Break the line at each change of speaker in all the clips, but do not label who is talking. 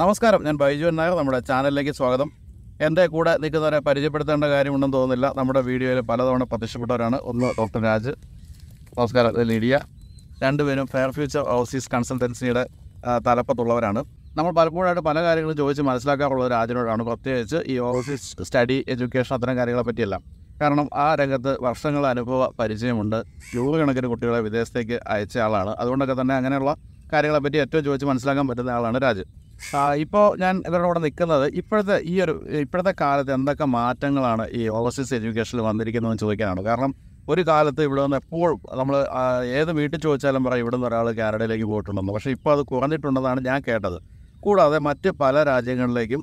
നമസ്കാരം ഞാൻ ബൈജു നായർ നമ്മുടെ ചാനലിലേക്ക് സ്വാഗതം എൻ്റെ കൂടെ നിൽക്കുന്നവരെ പരിചയപ്പെടുത്തേണ്ട കാര്യമുണ്ടെന്ന് തോന്നുന്നില്ല നമ്മുടെ വീഡിയോയിൽ പലതവണ പ്രത്യക്ഷപ്പെട്ടവരാണ് ഒന്ന് ഡോക്ടർ രാജ് നമസ്കാരം ലിഡിയ രണ്ടുപേരും ഫെയർ ഫ്യൂച്ചർ ഓവർസീസ് കൺസൾട്ടൻസിയുടെ തലപ്പത്തുള്ളവരാണ് നമ്മൾ പലപ്പോഴായിട്ട് പല കാര്യങ്ങളും ചോദിച്ച് മനസ്സിലാക്കാറുള്ള രാജനോടാണ് പ്രത്യേകിച്ച് ഈ ഓവർസീസ് സ്റ്റഡി എഡ്യൂക്കേഷൻ അത്തരം കാര്യങ്ങളെ പറ്റിയല്ല കാരണം ആ രംഗത്ത് വർഷങ്ങൾ അനുഭവ പരിചയമുണ്ട് നൂറുകണക്കിന് കുട്ടികളെ വിദേശത്തേക്ക് അയച്ച ആളാണ് അതുകൊണ്ടൊക്കെ തന്നെ അങ്ങനെയുള്ള കാര്യങ്ങളെപ്പറ്റി ഏറ്റവും ചോദിച്ച് മനസ്സിലാക്കാൻ പറ്റുന്ന ആളാണ് രാജ് ഇപ്പോൾ ഞാൻ ഇതോടെ കൂടെ നിൽക്കുന്നത് ഇപ്പോഴത്തെ ഈ ഒരു ഇപ്പോഴത്തെ കാലത്ത് എന്തൊക്കെ മാറ്റങ്ങളാണ് ഈ ഓവർസീസ് എഡ്യൂക്കേഷനിൽ എന്ന് ചോദിക്കാനാണ് കാരണം ഒരു കാലത്ത് ഇവിടെ നിന്ന് എപ്പോഴും നമ്മൾ ഏത് വീട്ടിൽ ചോദിച്ചാലും പറയും ഇവിടെ നിന്ന് ഒരാൾ കാനഡയിലേക്ക് പോയിട്ടുണ്ടെന്ന് പക്ഷേ ഇപ്പോൾ അത് കുറഞ്ഞിട്ടുണ്ടെന്നാണ് ഞാൻ കേട്ടത് കൂടാതെ മറ്റ് പല രാജ്യങ്ങളിലേക്കും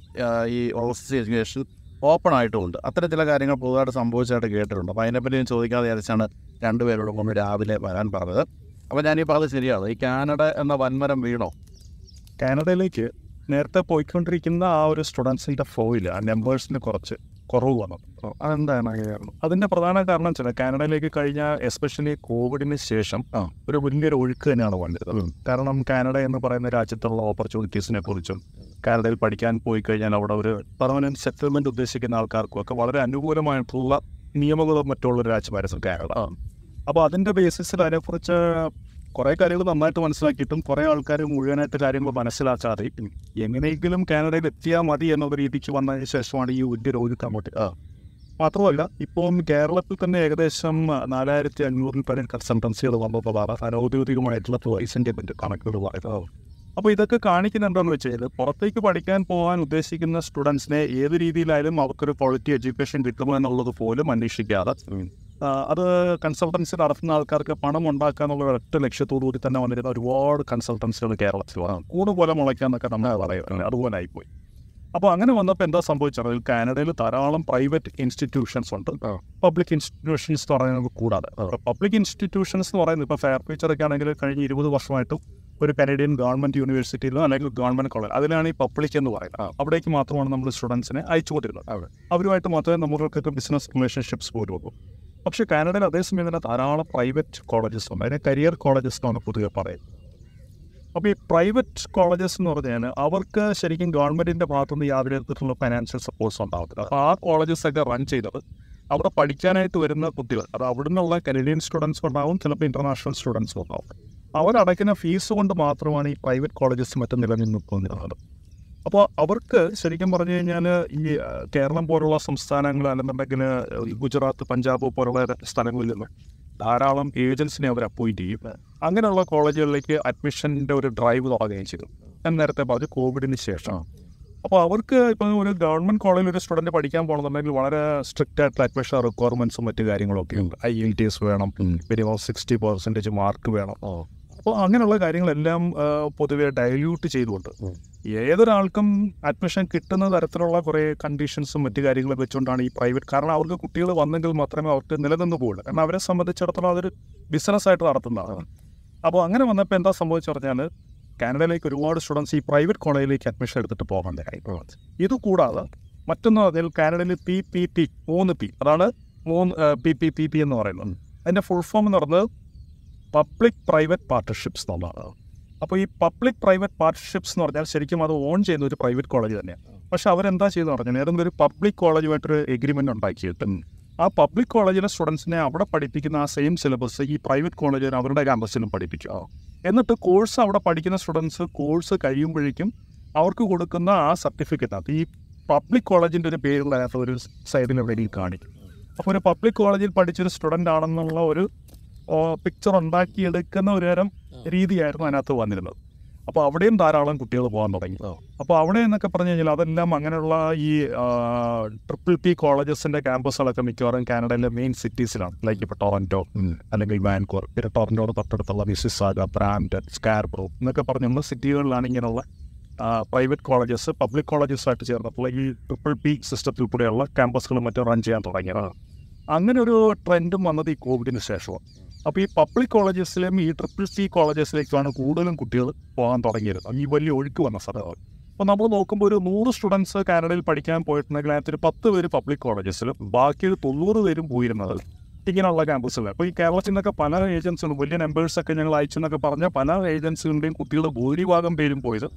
ഈ ഓവർസീസ് എഡ്യൂക്കേഷൻ ഓപ്പൺ ആയിട്ടുമുണ്ട് അത്തരം ചില കാര്യങ്ങൾ പുതുതായിട്ട് സംഭവിച്ചതായിട്ട് കേട്ടിട്ടുണ്ട് അപ്പോൾ അതിനെപ്പറ്റി ഞാൻ ചോദിക്കാതെ വിചാരിച്ചാണ് രണ്ടുപേരോടും കൊണ്ട് രാവിലെ വരാൻ പറഞ്ഞത് അപ്പോൾ ഞാൻ ഈ പറഞ്ഞത് ശരിയാണ് ഈ കാനഡ എന്ന വൻമരം വീണോ
കാനഡയിലേക്ക് നേരത്തെ പോയിക്കൊണ്ടിരിക്കുന്ന ആ ഒരു സ്റ്റുഡൻസിൻ്റെ ഫ്ലോയിൽ ആ നമ്പേഴ്സിന് കുറച്ച് കുറവ് വന്നു അതെന്താണ് അങ്ങനെയായിരുന്നു അതിൻ്റെ പ്രധാന കാരണം വെച്ചാൽ കാനഡയിലേക്ക് കഴിഞ്ഞ എസ്പെഷ്യലി കോവിഡിന് ശേഷം ഒരു വലിയൊരു ഒഴുക്ക് തന്നെയാണ് വേണ്ടത് കാരണം കാനഡ എന്ന് പറയുന്ന രാജ്യത്തുള്ള ഓപ്പർച്യൂണിറ്റീസിനെ കുറിച്ചും കാനഡയിൽ പഠിക്കാൻ പോയി കഴിഞ്ഞാൽ അവിടെ ഒരു പെർമനൻറ്റ് സെറ്റിൽമെൻറ്റ് ഉദ്ദേശിക്കുന്ന ആൾക്കാർക്കും ഒക്കെ വളരെ അനുകൂലമായിട്ടുള്ള നിയമങ്ങളും മറ്റുള്ള രാജ്യമായിരുന്നു കാനഡ അപ്പോൾ അതിൻ്റെ ബേസിസിൽ അതിനെക്കുറിച്ച് കുറേ കാര്യങ്ങൾ നന്നായിട്ട് മനസ്സിലാക്കിയിട്ടും കുറേ ആൾക്കാർ മുഴുവനായിട്ട് കാര്യങ്ങൾ മനസ്സിലാക്കാതെ എങ്ങനെയെങ്കിലും കാനഡയിൽ എത്തിയാൽ മതി എന്നുള്ള രീതിക്ക് വന്നതിന് ശേഷമാണ് ഈ വലിയ രോഗിക്ക് അങ്ങോട്ട് മാത്രമല്ല ഇപ്പം കേരളത്തിൽ തന്നെ ഏകദേശം നാലായിരത്തി അഞ്ഞൂറിൽ പരം കൺസൾട്ടൻസികൾ വന്നതാണ് അനൗദ്യോഗികമായിട്ടുള്ള ചോയ്സിൻ്റെ കണക്കുകൾ പറയുന്നത് അപ്പോൾ ഇതൊക്കെ കാണിക്കുന്ന എന്താണെന്ന് വെച്ച് കഴിഞ്ഞാൽ പുറത്തേക്ക് പഠിക്കാൻ പോകാൻ ഉദ്ദേശിക്കുന്ന സ്റ്റുഡൻസിനെ ഏത് രീതിയിലായാലും അവർക്കൊരു ക്വാളിറ്റി എഡ്യൂക്കേഷൻ കിട്ടുമോ എന്നുള്ളത് പോലും അന്വേഷിക്കാതെ അത് കൺസൾട്ടൻസി നടത്തുന്ന ആൾക്കാർക്ക് പണം ഉണ്ടാക്കുക എന്നുള്ള ഒരൊറ്റ ലക്ഷ്യത്തോടുകൂടി തന്നെ വന്നിരുന്ന ഒരുപാട് കൺസൾട്ടൻസികൾ കേരളത്തിൽ വന്നു കൂട് പോലെ മുളയ്ക്കാന്നൊക്കെ നമ്മൾ പറയുന്നത് അതുപോലെ ആയിപ്പോയി അപ്പോൾ അങ്ങനെ വന്നപ്പോൾ എന്താ സംഭവിച്ചത് കാനഡയിൽ ധാരാളം പ്രൈവറ്റ് ഇൻസ്റ്റിറ്റ്യൂഷൻസ് ഉണ്ട് പബ്ലിക് ഇൻസ്റ്റിറ്റ്യൂഷൻസ് എന്ന് പറയുന്നത് കൂടാതെ പബ്ലിക് ഇൻസ്റ്റിറ്റ്യൂഷൻസ് എന്ന് പറയുന്നത് ഇപ്പോൾ ഫെയർ ഒക്കെ ആണെങ്കിൽ കഴിഞ്ഞ ഇരുപത് വർഷമായിട്ടും ഒരു കനേഡിയൻ ഗവൺമെൻറ് യൂണിവേഴ്സിറ്റിയിലോ അല്ലെങ്കിൽ ഗവൺമെൻറ് കോളേജ് അതിലാണ് ഈ പബ്ലിക് എന്ന് പറയുന്നത് അവിടേക്ക് മാത്രമാണ് നമ്മൾ സ്റ്റുഡൻസിനെ അയച്ചുകൊണ്ടിരുന്നത് അവരുമായിട്ട് മാത്രമേ നമ്മൾക്കൊക്കെ ബിസിനസ് റിലേഷൻഷിപ്സ് പോലും ഉള്ളൂ പക്ഷേ കാനഡയിൽ അതേസമയം തന്നെ ധാരാളം പ്രൈവറ്റ് കോളേജസ് ഉണ്ട് അതിനെ കരിയർ കോളേജസ് എന്നാണ് പൊതുവെ പറയുന്നത് അപ്പോൾ ഈ പ്രൈവറ്റ് കോളേജസ് എന്ന് പറഞ്ഞാൽ അവർക്ക് ശരിക്കും ഗവൺമെൻറ്റിൻ്റെ ഭാഗത്തുനിന്ന് യാതൊരു വിധത്തിലുള്ള ഫൈനാൻഷ്യൽ സപ്പോർട്ട്സ് ഉണ്ടാകത്തില്ല അപ്പോൾ ആ കോളേജസൊക്കെ റൺ ചെയ്തത് അവിടെ പഠിക്കാനായിട്ട് വരുന്ന കുട്ടികൾ അത് അവിടെ നിന്നുള്ള കനേഡിയൻ സ്റ്റുഡൻസ് ഉണ്ടാവും ചിലപ്പോൾ ഇൻ്റർനാഷണൽ സ്റ്റുഡൻസ് ഉണ്ടാവും അവരടയ്ക്കുന്ന ഫീസ് കൊണ്ട് മാത്രമാണ് ഈ പ്രൈവറ്റ് കോളേജസ് മറ്റും നിലനിൽക്കുന്നത് അപ്പോൾ അവർക്ക് ശരിക്കും പറഞ്ഞു കഴിഞ്ഞാൽ ഈ കേരളം പോലുള്ള സംസ്ഥാനങ്ങൾ അല്ലെന്നുണ്ടെങ്കിൽ ഗുജറാത്ത് പഞ്ചാബ് പോലുള്ള സ്ഥലങ്ങളിൽ നിന്ന് ധാരാളം ഏജൻസിനെ അവർ അപ്പോയിന്റ് ചെയ്യും അങ്ങനെയുള്ള കോളേജുകളിലേക്ക് അഡ്മിഷൻ്റെ ഒരു ഡ്രൈവ് തുടങ്ങുകയും ചെയ്തു ഞാൻ നേരത്തെ പറഞ്ഞു കോവിഡിന് ശേഷം അപ്പോൾ അവർക്ക് ഇപ്പോൾ ഒരു ഗവൺമെൻറ് കോളേജിൽ ഒരു സ്റ്റുഡൻറ്റ് പഠിക്കാൻ പോകണമെന്നുണ്ടെങ്കിൽ വളരെ സ്ട്രിക്റ്റ് ആയിട്ടുള്ള അഡ്മിഷൻ റിക്വയർമെൻറ്റ്സും മറ്റു കാര്യങ്ങളൊക്കെ ഉണ്ട് ഐ എൽ ടി എസ് വേണം മിനിമം സിക്സ്റ്റി പെർസെൻറ്റേജ് മാർക്ക് വേണം അപ്പോൾ അങ്ങനെയുള്ള കാര്യങ്ങളെല്ലാം പൊതുവെ ഡയല്യൂട്ട് ചെയ്തുകൊണ്ട് ഏതൊരാൾക്കും അഡ്മിഷൻ കിട്ടുന്ന തരത്തിലുള്ള കുറേ കണ്ടീഷൻസും മറ്റു കാര്യങ്ങളും വെച്ചുകൊണ്ടാണ് ഈ പ്രൈവറ്റ് കാരണം അവർക്ക് കുട്ടികൾ വന്നെങ്കിൽ മാത്രമേ അവർക്ക് നിലനിന്ന് പോകുള്ളൂ കാരണം അവരെ സംബന്ധിച്ചിടത്തോളം അതൊരു ബിസിനസ്സായിട്ട് നടത്തുന്നതാണ് അപ്പോൾ അങ്ങനെ വന്നപ്പോൾ എന്താ സംഭവിച്ചു പറഞ്ഞാൽ കാനഡയിലേക്ക് ഒരുപാട് സ്റ്റുഡൻസ് ഈ പ്രൈവറ്റ് കോളേജിലേക്ക് അഡ്മിഷൻ എടുത്തിട്ട് കാര്യം ഇതുകൂടാതെ മറ്റൊന്ന് അതിൽ കാനഡയിൽ പി പി പി മൂന്ന് പി അതാണ് മൂന്ന് പി പി പി പി എന്ന് പറയുന്നത് അതിൻ്റെ ഫുൾ ഫോം എന്ന് പറയുന്നത് പബ്ലിക് പ്രൈവറ്റ് പാർട്ണർഷിപ്സ് എന്നുള്ളതാണ് അപ്പോൾ ഈ പബ്ലിക് പ്രൈവറ്റ് പാർട്ണർഷിപ്സ് എന്ന് പറഞ്ഞാൽ ശരിക്കും അത് ഓൺ ചെയ്യുന്ന ഒരു പ്രൈവറ്റ് കോളേജ് തന്നെയാണ് പക്ഷെ അവരെന്താ ചെയ്യുന്ന പറഞ്ഞാൽ ഏതെങ്കിലും ഒരു പബ്ലിക് കോളേജുമായിട്ടൊരു എഗ്രിമെൻ്റ് ഉണ്ടാക്കിയിട്ട് ആ പബ്ലിക് കോളേജിലെ സ്റ്റുഡൻസിനെ അവിടെ പഠിപ്പിക്കുന്ന ആ സെയിം സിലബസ് ഈ പ്രൈവറ്റ് കോളേജിൽ അവരുടെ ക്യാമ്പസിലും പഠിപ്പിക്കുക എന്നിട്ട് കോഴ്സ് അവിടെ പഠിക്കുന്ന സ്റ്റുഡൻസ് കോഴ്സ് കഴിയുമ്പോഴേക്കും അവർക്ക് കൊടുക്കുന്ന ആ സർട്ടിഫിക്കറ്റിനകത്ത് ഈ പബ്ലിക് കോളേജിൻ്റെ ഒരു പേരുള്ള ഒരു സൈഡിൽ എവിടെയെങ്കിലും കാണിക്കും അപ്പോൾ ഒരു പബ്ലിക് കോളേജിൽ പഠിച്ചൊരു സ്റ്റുഡൻ്റ് ആണെന്നുള്ള ഒരു പിക്ചർ ഉണ്ടാക്കിയെടുക്കുന്ന ഒരു തരം രീതിയായിരുന്നു അതിനകത്ത് വന്നിരുന്നത് അപ്പോൾ അവിടെയും ധാരാളം കുട്ടികൾ പോകാൻ തുടങ്ങി അപ്പോൾ അവിടെ എന്നൊക്കെ പറഞ്ഞു കഴിഞ്ഞാൽ അതെല്ലാം അങ്ങനെയുള്ള ഈ ട്രിപ്പിൾ പി കോളേജസിൻ്റെ ക്യാമ്പസുകളൊക്കെ മിക്കവാറും കാനഡയിലെ മെയിൻ സിറ്റീസിലാണ് ലൈക്ക് ഇപ്പോൾ ടൊറൻറ്റോ അല്ലെങ്കിൽ വാൻകൂർ പിന്നെ ടൊറൻറ്റോയുടെ തൊട്ടടുത്തുള്ള മിസിസാഗ ബ്രാൻഡ് സ്കാർബ്രോ എന്നൊക്കെ പറഞ്ഞുള്ള സിറ്റികളിലാണ് ഇങ്ങനെയുള്ള പ്രൈവറ്റ് കോളേജസ് പബ്ലിക് കോളേജസായിട്ട് ചേർന്നപ്പോൾ ഈ ട്രിപ്പിൾ പി സിസ്റ്റത്തിൽ കൂടെയുള്ള ക്യാമ്പസുകളും മറ്റും റൺ ചെയ്യാൻ തുടങ്ങിയത് അങ്ങനെ ഒരു ട്രെൻഡും വന്നത് ഈ കോവിഡിന് ശേഷമാണ് അപ്പോൾ ഈ പബ്ലിക് കോളേജസിലും ഈ ട്രിപ്പിൾ സി കോളേജസിലേക്കുമാണ് കൂടുതലും കുട്ടികൾ പോകാൻ തുടങ്ങിയത് ഈ വലിയ ഒഴുക്ക് വന്ന സ്ഥലമാണ് അപ്പോൾ നമ്മൾ നോക്കുമ്പോൾ ഒരു നൂറ് സ്റ്റുഡൻസ് കാനഡയിൽ പഠിക്കാൻ പോയിട്ടുണ്ടെങ്കിൽ അതിനകത്ത് ഒരു പത്ത് പേര് പബ്ലിക് കോളേജസിലും ബാക്കി ഒരു തൊണ്ണൂറ് പേരും പോയിരുന്നത് ഇങ്ങനെയുള്ള ക്യാമ്പസുകൾ അപ്പോൾ ഈ കേരളത്തിൽ നിന്നൊക്കെ പല ഏജൻസികളും വലിയ നമ്പേഴ്സൊക്കെ ഞങ്ങൾ അയച്ചു എന്നൊക്കെ പറഞ്ഞ പല ഏജൻസികളുടെയും കുട്ടികളുടെ ഭൂരിഭാഗം പേരും പോയത്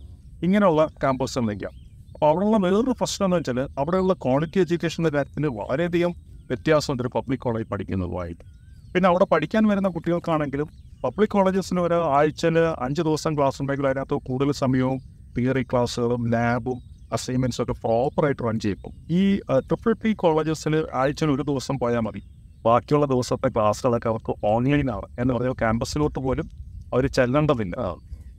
ഇങ്ങനെയുള്ള ക്യാമ്പസുകളിലേക്കാണ് അപ്പോൾ അവിടെയുള്ള വേറൊരു പ്രശ്നം എന്ന് വെച്ചാൽ അവിടെയുള്ള ക്വാളിറ്റി എഡ്യൂക്കേഷൻ്റെ കാര്യത്തിന് വളരെയധികം വ്യത്യാസമുണ്ട് ഒരു പബ്ലിക് കോളേജ് പഠിക്കുന്നതുമായിട്ട് പിന്നെ അവിടെ പഠിക്കാൻ വരുന്ന കുട്ടികൾക്കാണെങ്കിലും പബ്ലിക് കോളേജസിന് ഒരു ആഴ്ചയിൽ അഞ്ച് ദിവസം ക്ലാസ് ഉണ്ടെങ്കിൽ അതിനകത്ത് കൂടുതൽ സമയവും തിയറി ക്ലാസ്സുകളും ലാബും അസൈൻമെൻറ്റ്സും ഒക്കെ പ്രോപ്പറായിട്ട് റൺ ചെയ്യും ഈ ട്രിപ്പിൾ പി കോളേജസിൽ ആഴ്ചയിൽ ഒരു ദിവസം പോയാൽ മതി ബാക്കിയുള്ള ദിവസത്തെ ക്ലാസ്സുകളൊക്കെ അവർക്ക് ഓൺലൈനാണ് എന്ന് പറഞ്ഞാൽ ക്യാമ്പസിലോട്ട് പോലും അവർ ചെല്ലേണ്ടതില്ല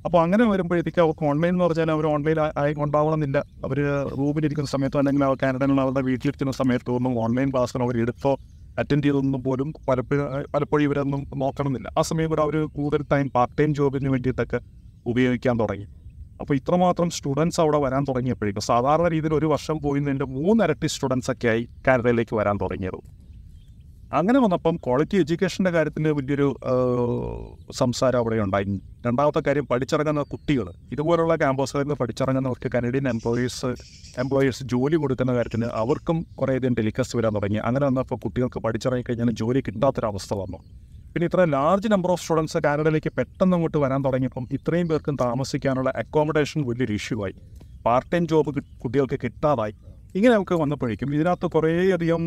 അപ്പോൾ അങ്ങനെ വരുമ്പോഴത്തേക്ക് അവർക്ക് ഓൺലൈൻ എന്ന് പറഞ്ഞാൽ അവർ ഓൺലൈൻ ആയി ഉണ്ടാവണമെന്നില്ല അവർ റൂമിലിരിക്കുന്ന സമയത്തോ അല്ലെങ്കിൽ അവർ കാനഡയിലുള്ള അവരുടെ വീട്ടിലിരിക്കുന്ന ഒന്നും ഓൺലൈൻ ക്ലാസ്സുകൾ അവർ എടുത്തോ അറ്റൻഡ് ചെയ്തൊന്നും പോലും പലപ്പോഴും പലപ്പോഴും ഇവരൊന്നും നോക്കണമെന്നില്ല ആ സമയം കൂടെ അവർ കൂടുതൽ ടൈം പാർട്ട് ടൈം ജോബിന് വേണ്ടിയിട്ടൊക്കെ ഉപയോഗിക്കാൻ തുടങ്ങി അപ്പോൾ ഇത്രമാത്രം സ്റ്റുഡൻസ് അവിടെ വരാൻ തുടങ്ങിയപ്പോഴേക്കും സാധാരണ രീതിയിൽ ഒരു വർഷം പോയി നിൻ്റെ മൂന്നിരട്ടി സ്റ്റുഡൻസൊക്കെ ആയി കാനഡയിലേക്ക് വരാൻ തുടങ്ങിയത് അങ്ങനെ വന്നപ്പം ക്വാളിറ്റി എഡ്യൂക്കേഷൻ്റെ കാര്യത്തിന് വലിയൊരു സംസാരം അവിടെ ഉണ്ടായി രണ്ടാമത്തെ കാര്യം പഠിച്ചിറങ്ങുന്ന കുട്ടികൾ ഇതുപോലുള്ള ക്യാമ്പസുകളിൽ നിന്ന് പഠിച്ചിറങ്ങുന്നവർക്ക് കനേഡിയൻ എംപ്ലോയീസ് എംപ്ലോയീസ് ജോലി കൊടുക്കുന്ന കാര്യത്തിന് അവർക്കും കുറേയധികം ടെലികാസ്റ്റ് വരാൻ തുടങ്ങി അങ്ങനെ വന്നപ്പോൾ കുട്ടികൾക്ക് കഴിഞ്ഞാൽ ജോലി കിട്ടാത്തൊരവസ്ഥ വന്നു പിന്നെ ഇത്ര ലാർജ് നമ്പർ ഓഫ് സ്റ്റുഡൻസ് കാനഡയിലേക്ക് പെട്ടെന്ന് അങ്ങോട്ട് വരാൻ തുടങ്ങിയപ്പം ഇത്രയും പേർക്കും താമസിക്കാനുള്ള അക്കോമഡേഷൻ വലിയൊരു ഇഷ്യൂ ആയി പാർട്ട് ടൈം ജോബ് കുട്ടികൾക്ക് കിട്ടാതായി ഇങ്ങനെ നമുക്ക് വന്നപ്പോഴേക്കും ഇതിനകത്ത് കുറേയധികം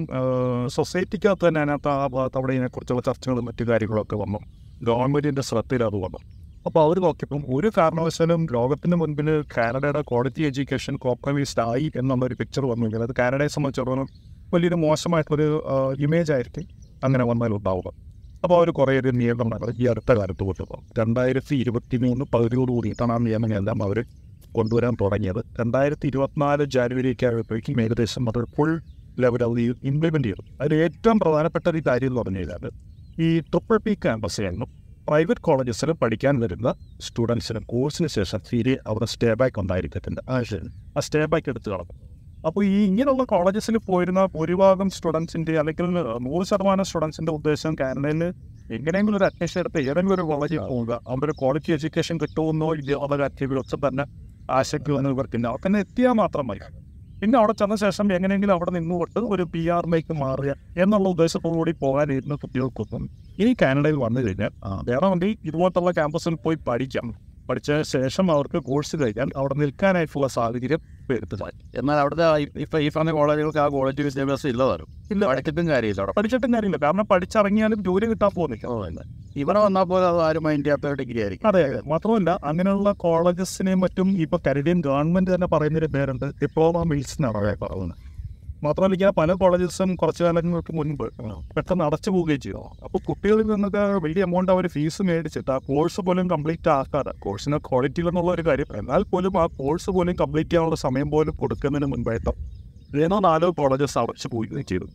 സൊസൈറ്റിക്കകത്ത് തന്നെ അതിനകത്ത് ആ ഭാഗത്ത് അവിടെ ഇതിനെക്കുറിച്ചുള്ള ചർച്ചകളും മറ്റു കാര്യങ്ങളൊക്കെ വന്നു ഗവൺമെൻറ്റിൻ്റെ ശ്രദ്ധയിൽ അത് വന്നു അപ്പോൾ അവർ നോക്കിയപ്പം ഒരു കാരണവശാലും ലോകത്തിന് മുൻപിൽ കാനഡയുടെ ക്വാളിറ്റി എഡ്യൂക്കേഷൻ കോംപ്രമൈസ്ഡ് ആയി എന്നുള്ളൊരു പിക്ചർ വന്നുവെങ്കിൽ അത് കാനഡയെ സംബന്ധിച്ചിടത്തോളം വലിയൊരു മോശമായിട്ടുള്ളൊരു ഇമേജ് ആയിരിക്കും അങ്ങനെ വന്നാൽ ഉണ്ടാവുക അപ്പോൾ അവർ കുറേയധികം നിയമങ്ങൾ ഈ അടുത്ത കാലത്ത് കൊണ്ടുപോകും രണ്ടായിരത്തി ഇരുപത്തി മൂന്ന് പകുതിയോട് കൂടിയിട്ടാണ് ആ നിയമങ്ങളെല്ലാം അവർ കൊണ്ടുവരാൻ തുടങ്ങിയത് രണ്ടായിരത്തി ഇരുപത്തിനാല് ജാനുവരിയൊക്കെ ആയപ്പോഴേക്കും ഏകദേശം അത് ഫുൾ ലെവൽ അത് ഇംപ്ലിമെൻ്റ് ചെയ്തു അതിൽ ഏറ്റവും പ്രധാനപ്പെട്ട ഒരു കാര്യം എന്ന് പറഞ്ഞു കഴിഞ്ഞാൽ ഈ ട്രിപ്പിൾ പി ക്യാമ്പസിലായിരുന്നു പ്രൈവറ്റ് കോളേജസിൽ പഠിക്കാൻ വരുന്ന സ്റ്റുഡൻസിന് കോഴ്സിന് ശേഷം തീരെ അവിടെ സ്റ്റേ ബാക്ക് ഉണ്ടായിരിക്കത്തില്ല
ആ
സ്റ്റേ ബാക്ക് എടുത്ത് കളഞ്ഞു അപ്പോൾ ഈ ഇങ്ങനെയുള്ള കോളേജസിൽ പോയിരുന്ന ഭൂരിഭാഗം സ്റ്റുഡൻസിൻ്റെ അല്ലെങ്കിൽ നൂറ് ശതമാനം സ്റ്റുഡൻസിൻ്റെ ഉദ്ദേശം കാനഡയിൽ എങ്ങനെയെങ്കിലും ഒരു അഡ്മിഷൻ എടുത്ത് ഏതെങ്കിലും ഒരു കോളേജിൽ പോവുക അവരുടെ ക്വാളിറ്റി എഡ്യൂക്കേഷൻ കിട്ടുമെന്നോ ഇല്ലയോ അവരുടെ കാര്യം ഒച്ച തന്നെ ആശയ്ക്ക് അവർക്ക് തന്നെ എത്തിയാൽ മാത്രം മതി പിന്നെ അവിടെ ചെന്ന ശേഷം എങ്ങനെയെങ്കിലും അവിടെ നിന്നുകൊണ്ട് ഒരു പി ആർ ആറിലേക്ക് മാറുക എന്നുള്ള ഉദ്ദേശത്തോടുകൂടി പോകാനിരുന്ന കുട്ടികൾക്കൊന്നും ഇനി കാനഡയിൽ വന്നു കഴിഞ്ഞാൽ വേറെ വേണമെങ്കിൽ ഇതുപോലത്തുള്ള ക്യാമ്പസിൽ പോയി പഠിക്കാം പഠിച്ച ശേഷം അവർക്ക് കോഴ്സ് കഴിഞ്ഞാൽ അവിടെ നിൽക്കാനായിട്ടുള്ള
സാഹചര്യം എടുത്തതായി എന്നാൽ അവിടുത്തെ ഇപ്പൊ ഈ പറഞ്ഞ കോളേജുകൾക്ക് ആ കോളേജ് വിദ്യാഭ്യാസം ഇല്ലതാരും ഇല്ല പഠിച്ചിട്ടും കാര്യമില്ല അവിടെ പഠിച്ചിട്ടും കാര്യമില്ല കാരണം പഠിച്ചിറങ്ങിയാലും ജോലി കിട്ടാൻ പോകുന്നില്ല ഇവിടെ വന്നാൽ പോലെ അത് ആരും മൈൻഡ് ചെയ്യാത്ത ഡിഗ്രി ആയിരിക്കും
അതെ അതെ മാത്രമല്ല അങ്ങനെയുള്ള കോളേജസിനെയും മറ്റും ഇപ്പൊ കനഡിയൻ ഗവൺമെന്റ് തന്നെ പറയുന്നൊരു പേരുണ്ട് ഡിപ്ലോമ മിൽസ് എന്നാണ് പറയുന്നത് മാത്രമല്ല ഇങ്ങനെ പല കോളേജസും കുറച്ച് കാലങ്ങൾക്ക് മുൻപ് പെട്ടെന്ന് അടച്ചു പോവുകയും ചെയ്യും അപ്പോൾ കുട്ടികളിൽ നിന്നൊക്കെ വലിയ എമൗണ്ട് അവർ ഫീസ് മേടിച്ചിട്ട് ആ കോഴ്സ് പോലും കംപ്ലീറ്റ് ആക്കാതെ കോഴ്സിന് ക്വാളിറ്റി എന്നുള്ള ഒരു കാര്യം എന്നാൽ പോലും ആ കോഴ്സ് പോലും കംപ്ലീറ്റ് ചെയ്യാനുള്ള സമയം പോലും കൊടുക്കുന്നതിന് മുൻപായിട്ട് ഏതോ നാലോ കോളേജസ് അടച്ചു പോവുകയും ചെയ്തു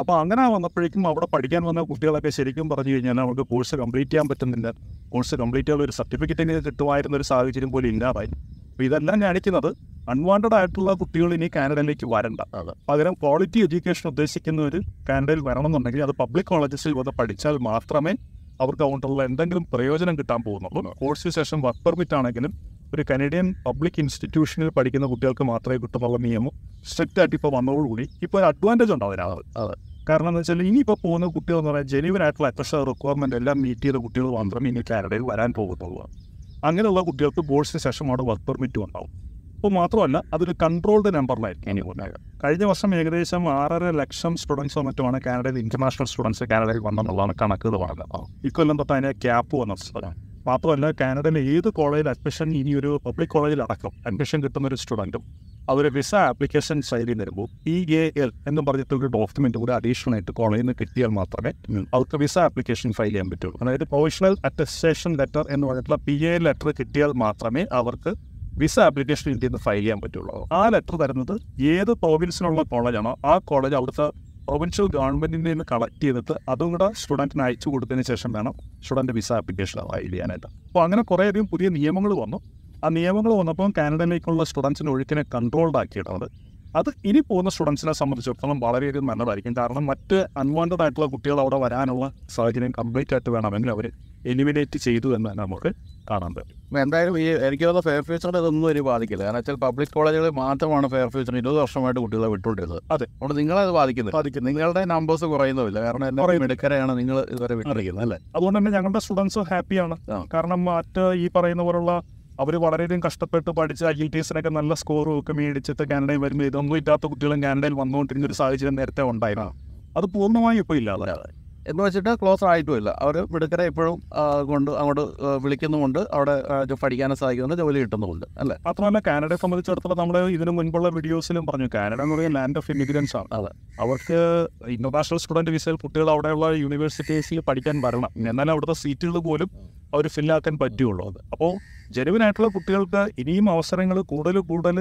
അപ്പോൾ അങ്ങനെ വന്നപ്പോഴേക്കും അവിടെ പഠിക്കാൻ വന്ന കുട്ടികളൊക്കെ ശരിക്കും പറഞ്ഞു കഴിഞ്ഞാൽ അവർക്ക് കോഴ്സ് കംപ്ലീറ്റ് ചെയ്യാൻ പറ്റുന്നില്ല കോഴ്സ് കംപ്ലീറ്റ് ചെയ്യാൻ ഒരു സർട്ടിഫിക്കറ്റിന് കിട്ടുമായിരുന്ന ഒരു സാഹചര്യം പോലും ഇല്ലാതായി അപ്പോൾ ഇതെല്ലാം കാണിക്കുന്നത് അൺവാണ്ടഡ് ആയിട്ടുള്ള കുട്ടികൾ ഇനി കാനഡയിലേക്ക് വരണ്ട പകരം ക്വാളിറ്റി എഡ്യൂക്കേഷൻ ഉദ്ദേശിക്കുന്ന ഒരു കാനഡയിൽ വരണം എന്നുണ്ടെങ്കിൽ അത് പബ്ലിക് കോളേജസിൽ വന്ന് പഠിച്ചാൽ മാത്രമേ അവർക്ക് അതുകൊണ്ടുള്ള എന്തെങ്കിലും പ്രയോജനം കിട്ടാൻ പോകുന്നുള്ളൂ കോഴ്സിന് ശേഷം വർക്ക് പെർമിറ്റ് ആണെങ്കിലും ഒരു കനേഡിയൻ പബ്ലിക് ഇൻസ്റ്റിറ്റ്യൂഷനിൽ പഠിക്കുന്ന കുട്ടികൾക്ക് മാത്രമേ കിട്ടുന്നുള്ള നിയമം സ്ട്രിക്റ്റ് ആയിട്ട് ഇപ്പോൾ വന്നതോടുകൂടി ഇപ്പോൾ ഒരു അഡ്വാൻറ്റേജ് ഉണ്ട് അത് കാരണം എന്ന് വെച്ചാൽ ഇനിയിപ്പോൾ പോകുന്ന കുട്ടികൾ എന്ന് പറഞ്ഞാൽ ജെനുവിനായിട്ടുള്ള അപ്രഷർ റിക്വയർമെൻ്റ് എല്ലാം മീറ്റ് ചെയ്ത കുട്ടികൾ മാത്രമേ ഇനി കാനഡയിൽ വരാൻ പോകത്തുള്ളൂ അങ്ങനെയുള്ള കുട്ടികൾക്ക് ബോർഡ്സിന് ശേഷം അവിടെ വർക്ക് പെർമിറ്റ് ഉണ്ടാവും അപ്പോൾ മാത്രമല്ല അതൊരു കൺട്രോൾഡ് നമ്പറിലായിരിക്കും ഇനി ഉണ്ടാകുക കഴിഞ്ഞ വർഷം ഏകദേശം ആറര ലക്ഷം സ്റ്റുഡൻസോ മറ്റുമാണ് കാനഡയിൽ ഇൻ്റർനാഷണൽ സ്റ്റുഡൻസ് കാനഡയിൽ വന്നെന്നുള്ളതാണ് കണക്കുകൾ പറഞ്ഞത് ഇക്കൊല്ലം തൊട്ട് അതിനെ ക്യാപ്പ് വന്ന സ്ഥലം മാത്രമല്ല കാനഡയിലെ ഏത് കോളേജിൽ അഡ്മിഷൻ ഇനി ഒരു പബ്ലിക് കോളേജിൽ അടക്കം അഡ്മിഷൻ കിട്ടുന്ന ഒരു സ്റ്റുഡൻറ്റും അവർ വിസ ആപ്ലിക്കേഷൻ ശൈലി തരുമ്പോൾ പി എ എൽ എന്ന് പറഞ്ഞിട്ട് ഒരു ഡോക്യുമെൻ്റ് കൂടെ അഡീഷണൽ ആയിട്ട് കോളേജിൽ നിന്ന് കിട്ടിയാൽ മാത്രമേ അവർക്ക് വിസ ആപ്ലിക്കേഷൻ ഫയൽ ചെയ്യാൻ പറ്റുള്ളൂ അതായത് പ്രൊവിഷണൽ അറ്റസ്റ്റേഷൻ ലെറ്റർ എന്ന് പറഞ്ഞിട്ടുള്ള പി എ ലെറ്റർ കിട്ടിയാൽ മാത്രമേ അവർക്ക് വിസ ആപ്ലിക്കേഷൻ ഇന്ത്യയിൽ നിന്ന് ഫയൽ ചെയ്യാൻ പറ്റുള്ളൂ ആ ലെറ്റർ തരുന്നത് ഏത് പ്രോവിൻസിലുള്ള കോളേജാണോ ആ കോളേജ് അവിടുത്തെ പ്രൊവിൻഷ്യൽ ഗവൺമെൻറ്റിൻ്റെ നിന്ന് കളക്ട് ചെയ്തിട്ട് അതും കൂടെ സ്റ്റുഡൻറ്റിന് അയച്ചു കൊടുത്തതിന് ശേഷം വേണം സ്റ്റുഡൻറ്റ് വിസ അപ്ലിക്കേഷൻ ഫയൽ ചെയ്യാനായിട്ട് അപ്പോൾ അങ്ങനെ കുറേയധികം പുതിയ നിയമങ്ങൾ വന്നു ആ നിയമങ്ങൾ വന്നപ്പോൾ കാനഡയിലേക്കുള്ള സ്റ്റുഡൻസിൻ്റെ ഒഴുക്കിനെ കൺട്രോൾഡ് ആക്കിയിടുന്നത് അത് ഇനി പോകുന്ന സ്റ്റുഡൻസിനെ സംബന്ധിച്ചിടത്തോളം വളരെയധികം നല്ലതായിരിക്കും കാരണം മറ്റ് അൺവാണ്ടഡ് ആയിട്ടുള്ള കുട്ടികൾ അവിടെ വരാനുള്ള സാഹചര്യം കംപ്ലീറ്റ് ആയിട്ട് വേണമെങ്കിൽ അവർ എലിമിനേറ്റ്
ചെയ്തു എന്ന് നമുക്ക് കാണാൻ പറ്റും എന്തായാലും ഈ എനിക്ക് തോന്നുന്ന ഫെയർ ഫ്യൂച്ചർ ഇതൊന്നും ഒരു ബാധിക്കില്ല കാരണം വെച്ചാൽ പബ്ലിക് കോളേജുകളിൽ മാത്രമാണ് ഫെയർ ഫ്യൂച്ചർ ഇരുപത് വർഷമായിട്ട് കുട്ടികളെ വിട്ടുകൊണ്ടിരുന്നത് അതെ അതുകൊണ്ട് നിങ്ങളത് ബാധിക്കുന്നത് ബാധിക്കും നിങ്ങളുടെ നമ്പേഴ്സ് കുറയുന്നില്ല കാരണം എന്നെ മിടുക്കരെയാണ് നിങ്ങൾ ഇതുവരെ വിട്ടിരിക്കുന്നത് അല്ലേ
അതുകൊണ്ട് തന്നെ ഞങ്ങളുടെ സ്റ്റുഡൻസ് ഹാപ്പിയാണ് കാരണം മറ്റ് ഈ പറയുന്ന പോലുള്ള അവർ വളരെയധികം കഷ്ടപ്പെട്ട് പഠിച്ച് ഐ ടി ടിസിനൊക്കെ നല്ല സ്കോറും ഒക്കെ മേടിച്ചിട്ട് കാനഡയിൽ വരുമ്പോൾ ഇതൊന്നും ഇല്ലാത്ത കുട്ടികളും കാനഡയിൽ വന്നുകൊണ്ടിരുന്ന ഒരു സാഹചര്യം നേരത്തെ ഉണ്ടായിരുന്നു
അത് പൂർണ്ണമായും ഇപ്പോൾ ഇല്ലാതെ എന്ന് വെച്ചിട്ട് ക്ലോസ് ആയിട്ടുമില്ല അവർ മിടുക്കരെ എപ്പോഴും കൊണ്ട് അങ്ങോട്ട് വിളിക്കുന്നുമുണ്ട് അവിടെ പഠിക്കാനും സാധിക്കുന്നുണ്ട് ജോലി കിട്ടുന്നുമുണ്ട് അല്ലേ മാത്രമല്ല കാനഡയെ സംബന്ധിച്ചിടത്തോളം
നമ്മൾ ഇതിനു മുൻപുള്ള വീഡിയോസിലും പറഞ്ഞു കാനഡ എന്ന് പറയുന്നത് ലാൻഡ് ഓഫ് ഇമിഗ്രൻസ് ആണ് അതെ അവർക്ക് ഇന്റർനാഷണൽ സ്റ്റുഡന്റ് വിസയിൽ കുട്ടികൾ അവിടെയുള്ള യൂണിവേഴ്സിറ്റീസിൽ പഠിക്കാൻ വരണം എന്നാൽ അവിടുത്തെ സീറ്റുകൾ പോലും അവർ ഫില്ലാക്കാൻ പറ്റുള്ളൂ അത് അപ്പോൾ ജനുവിനായിട്ടുള്ള കുട്ടികൾക്ക് ഇനിയും അവസരങ്ങൾ കൂടുതൽ കൂടുതൽ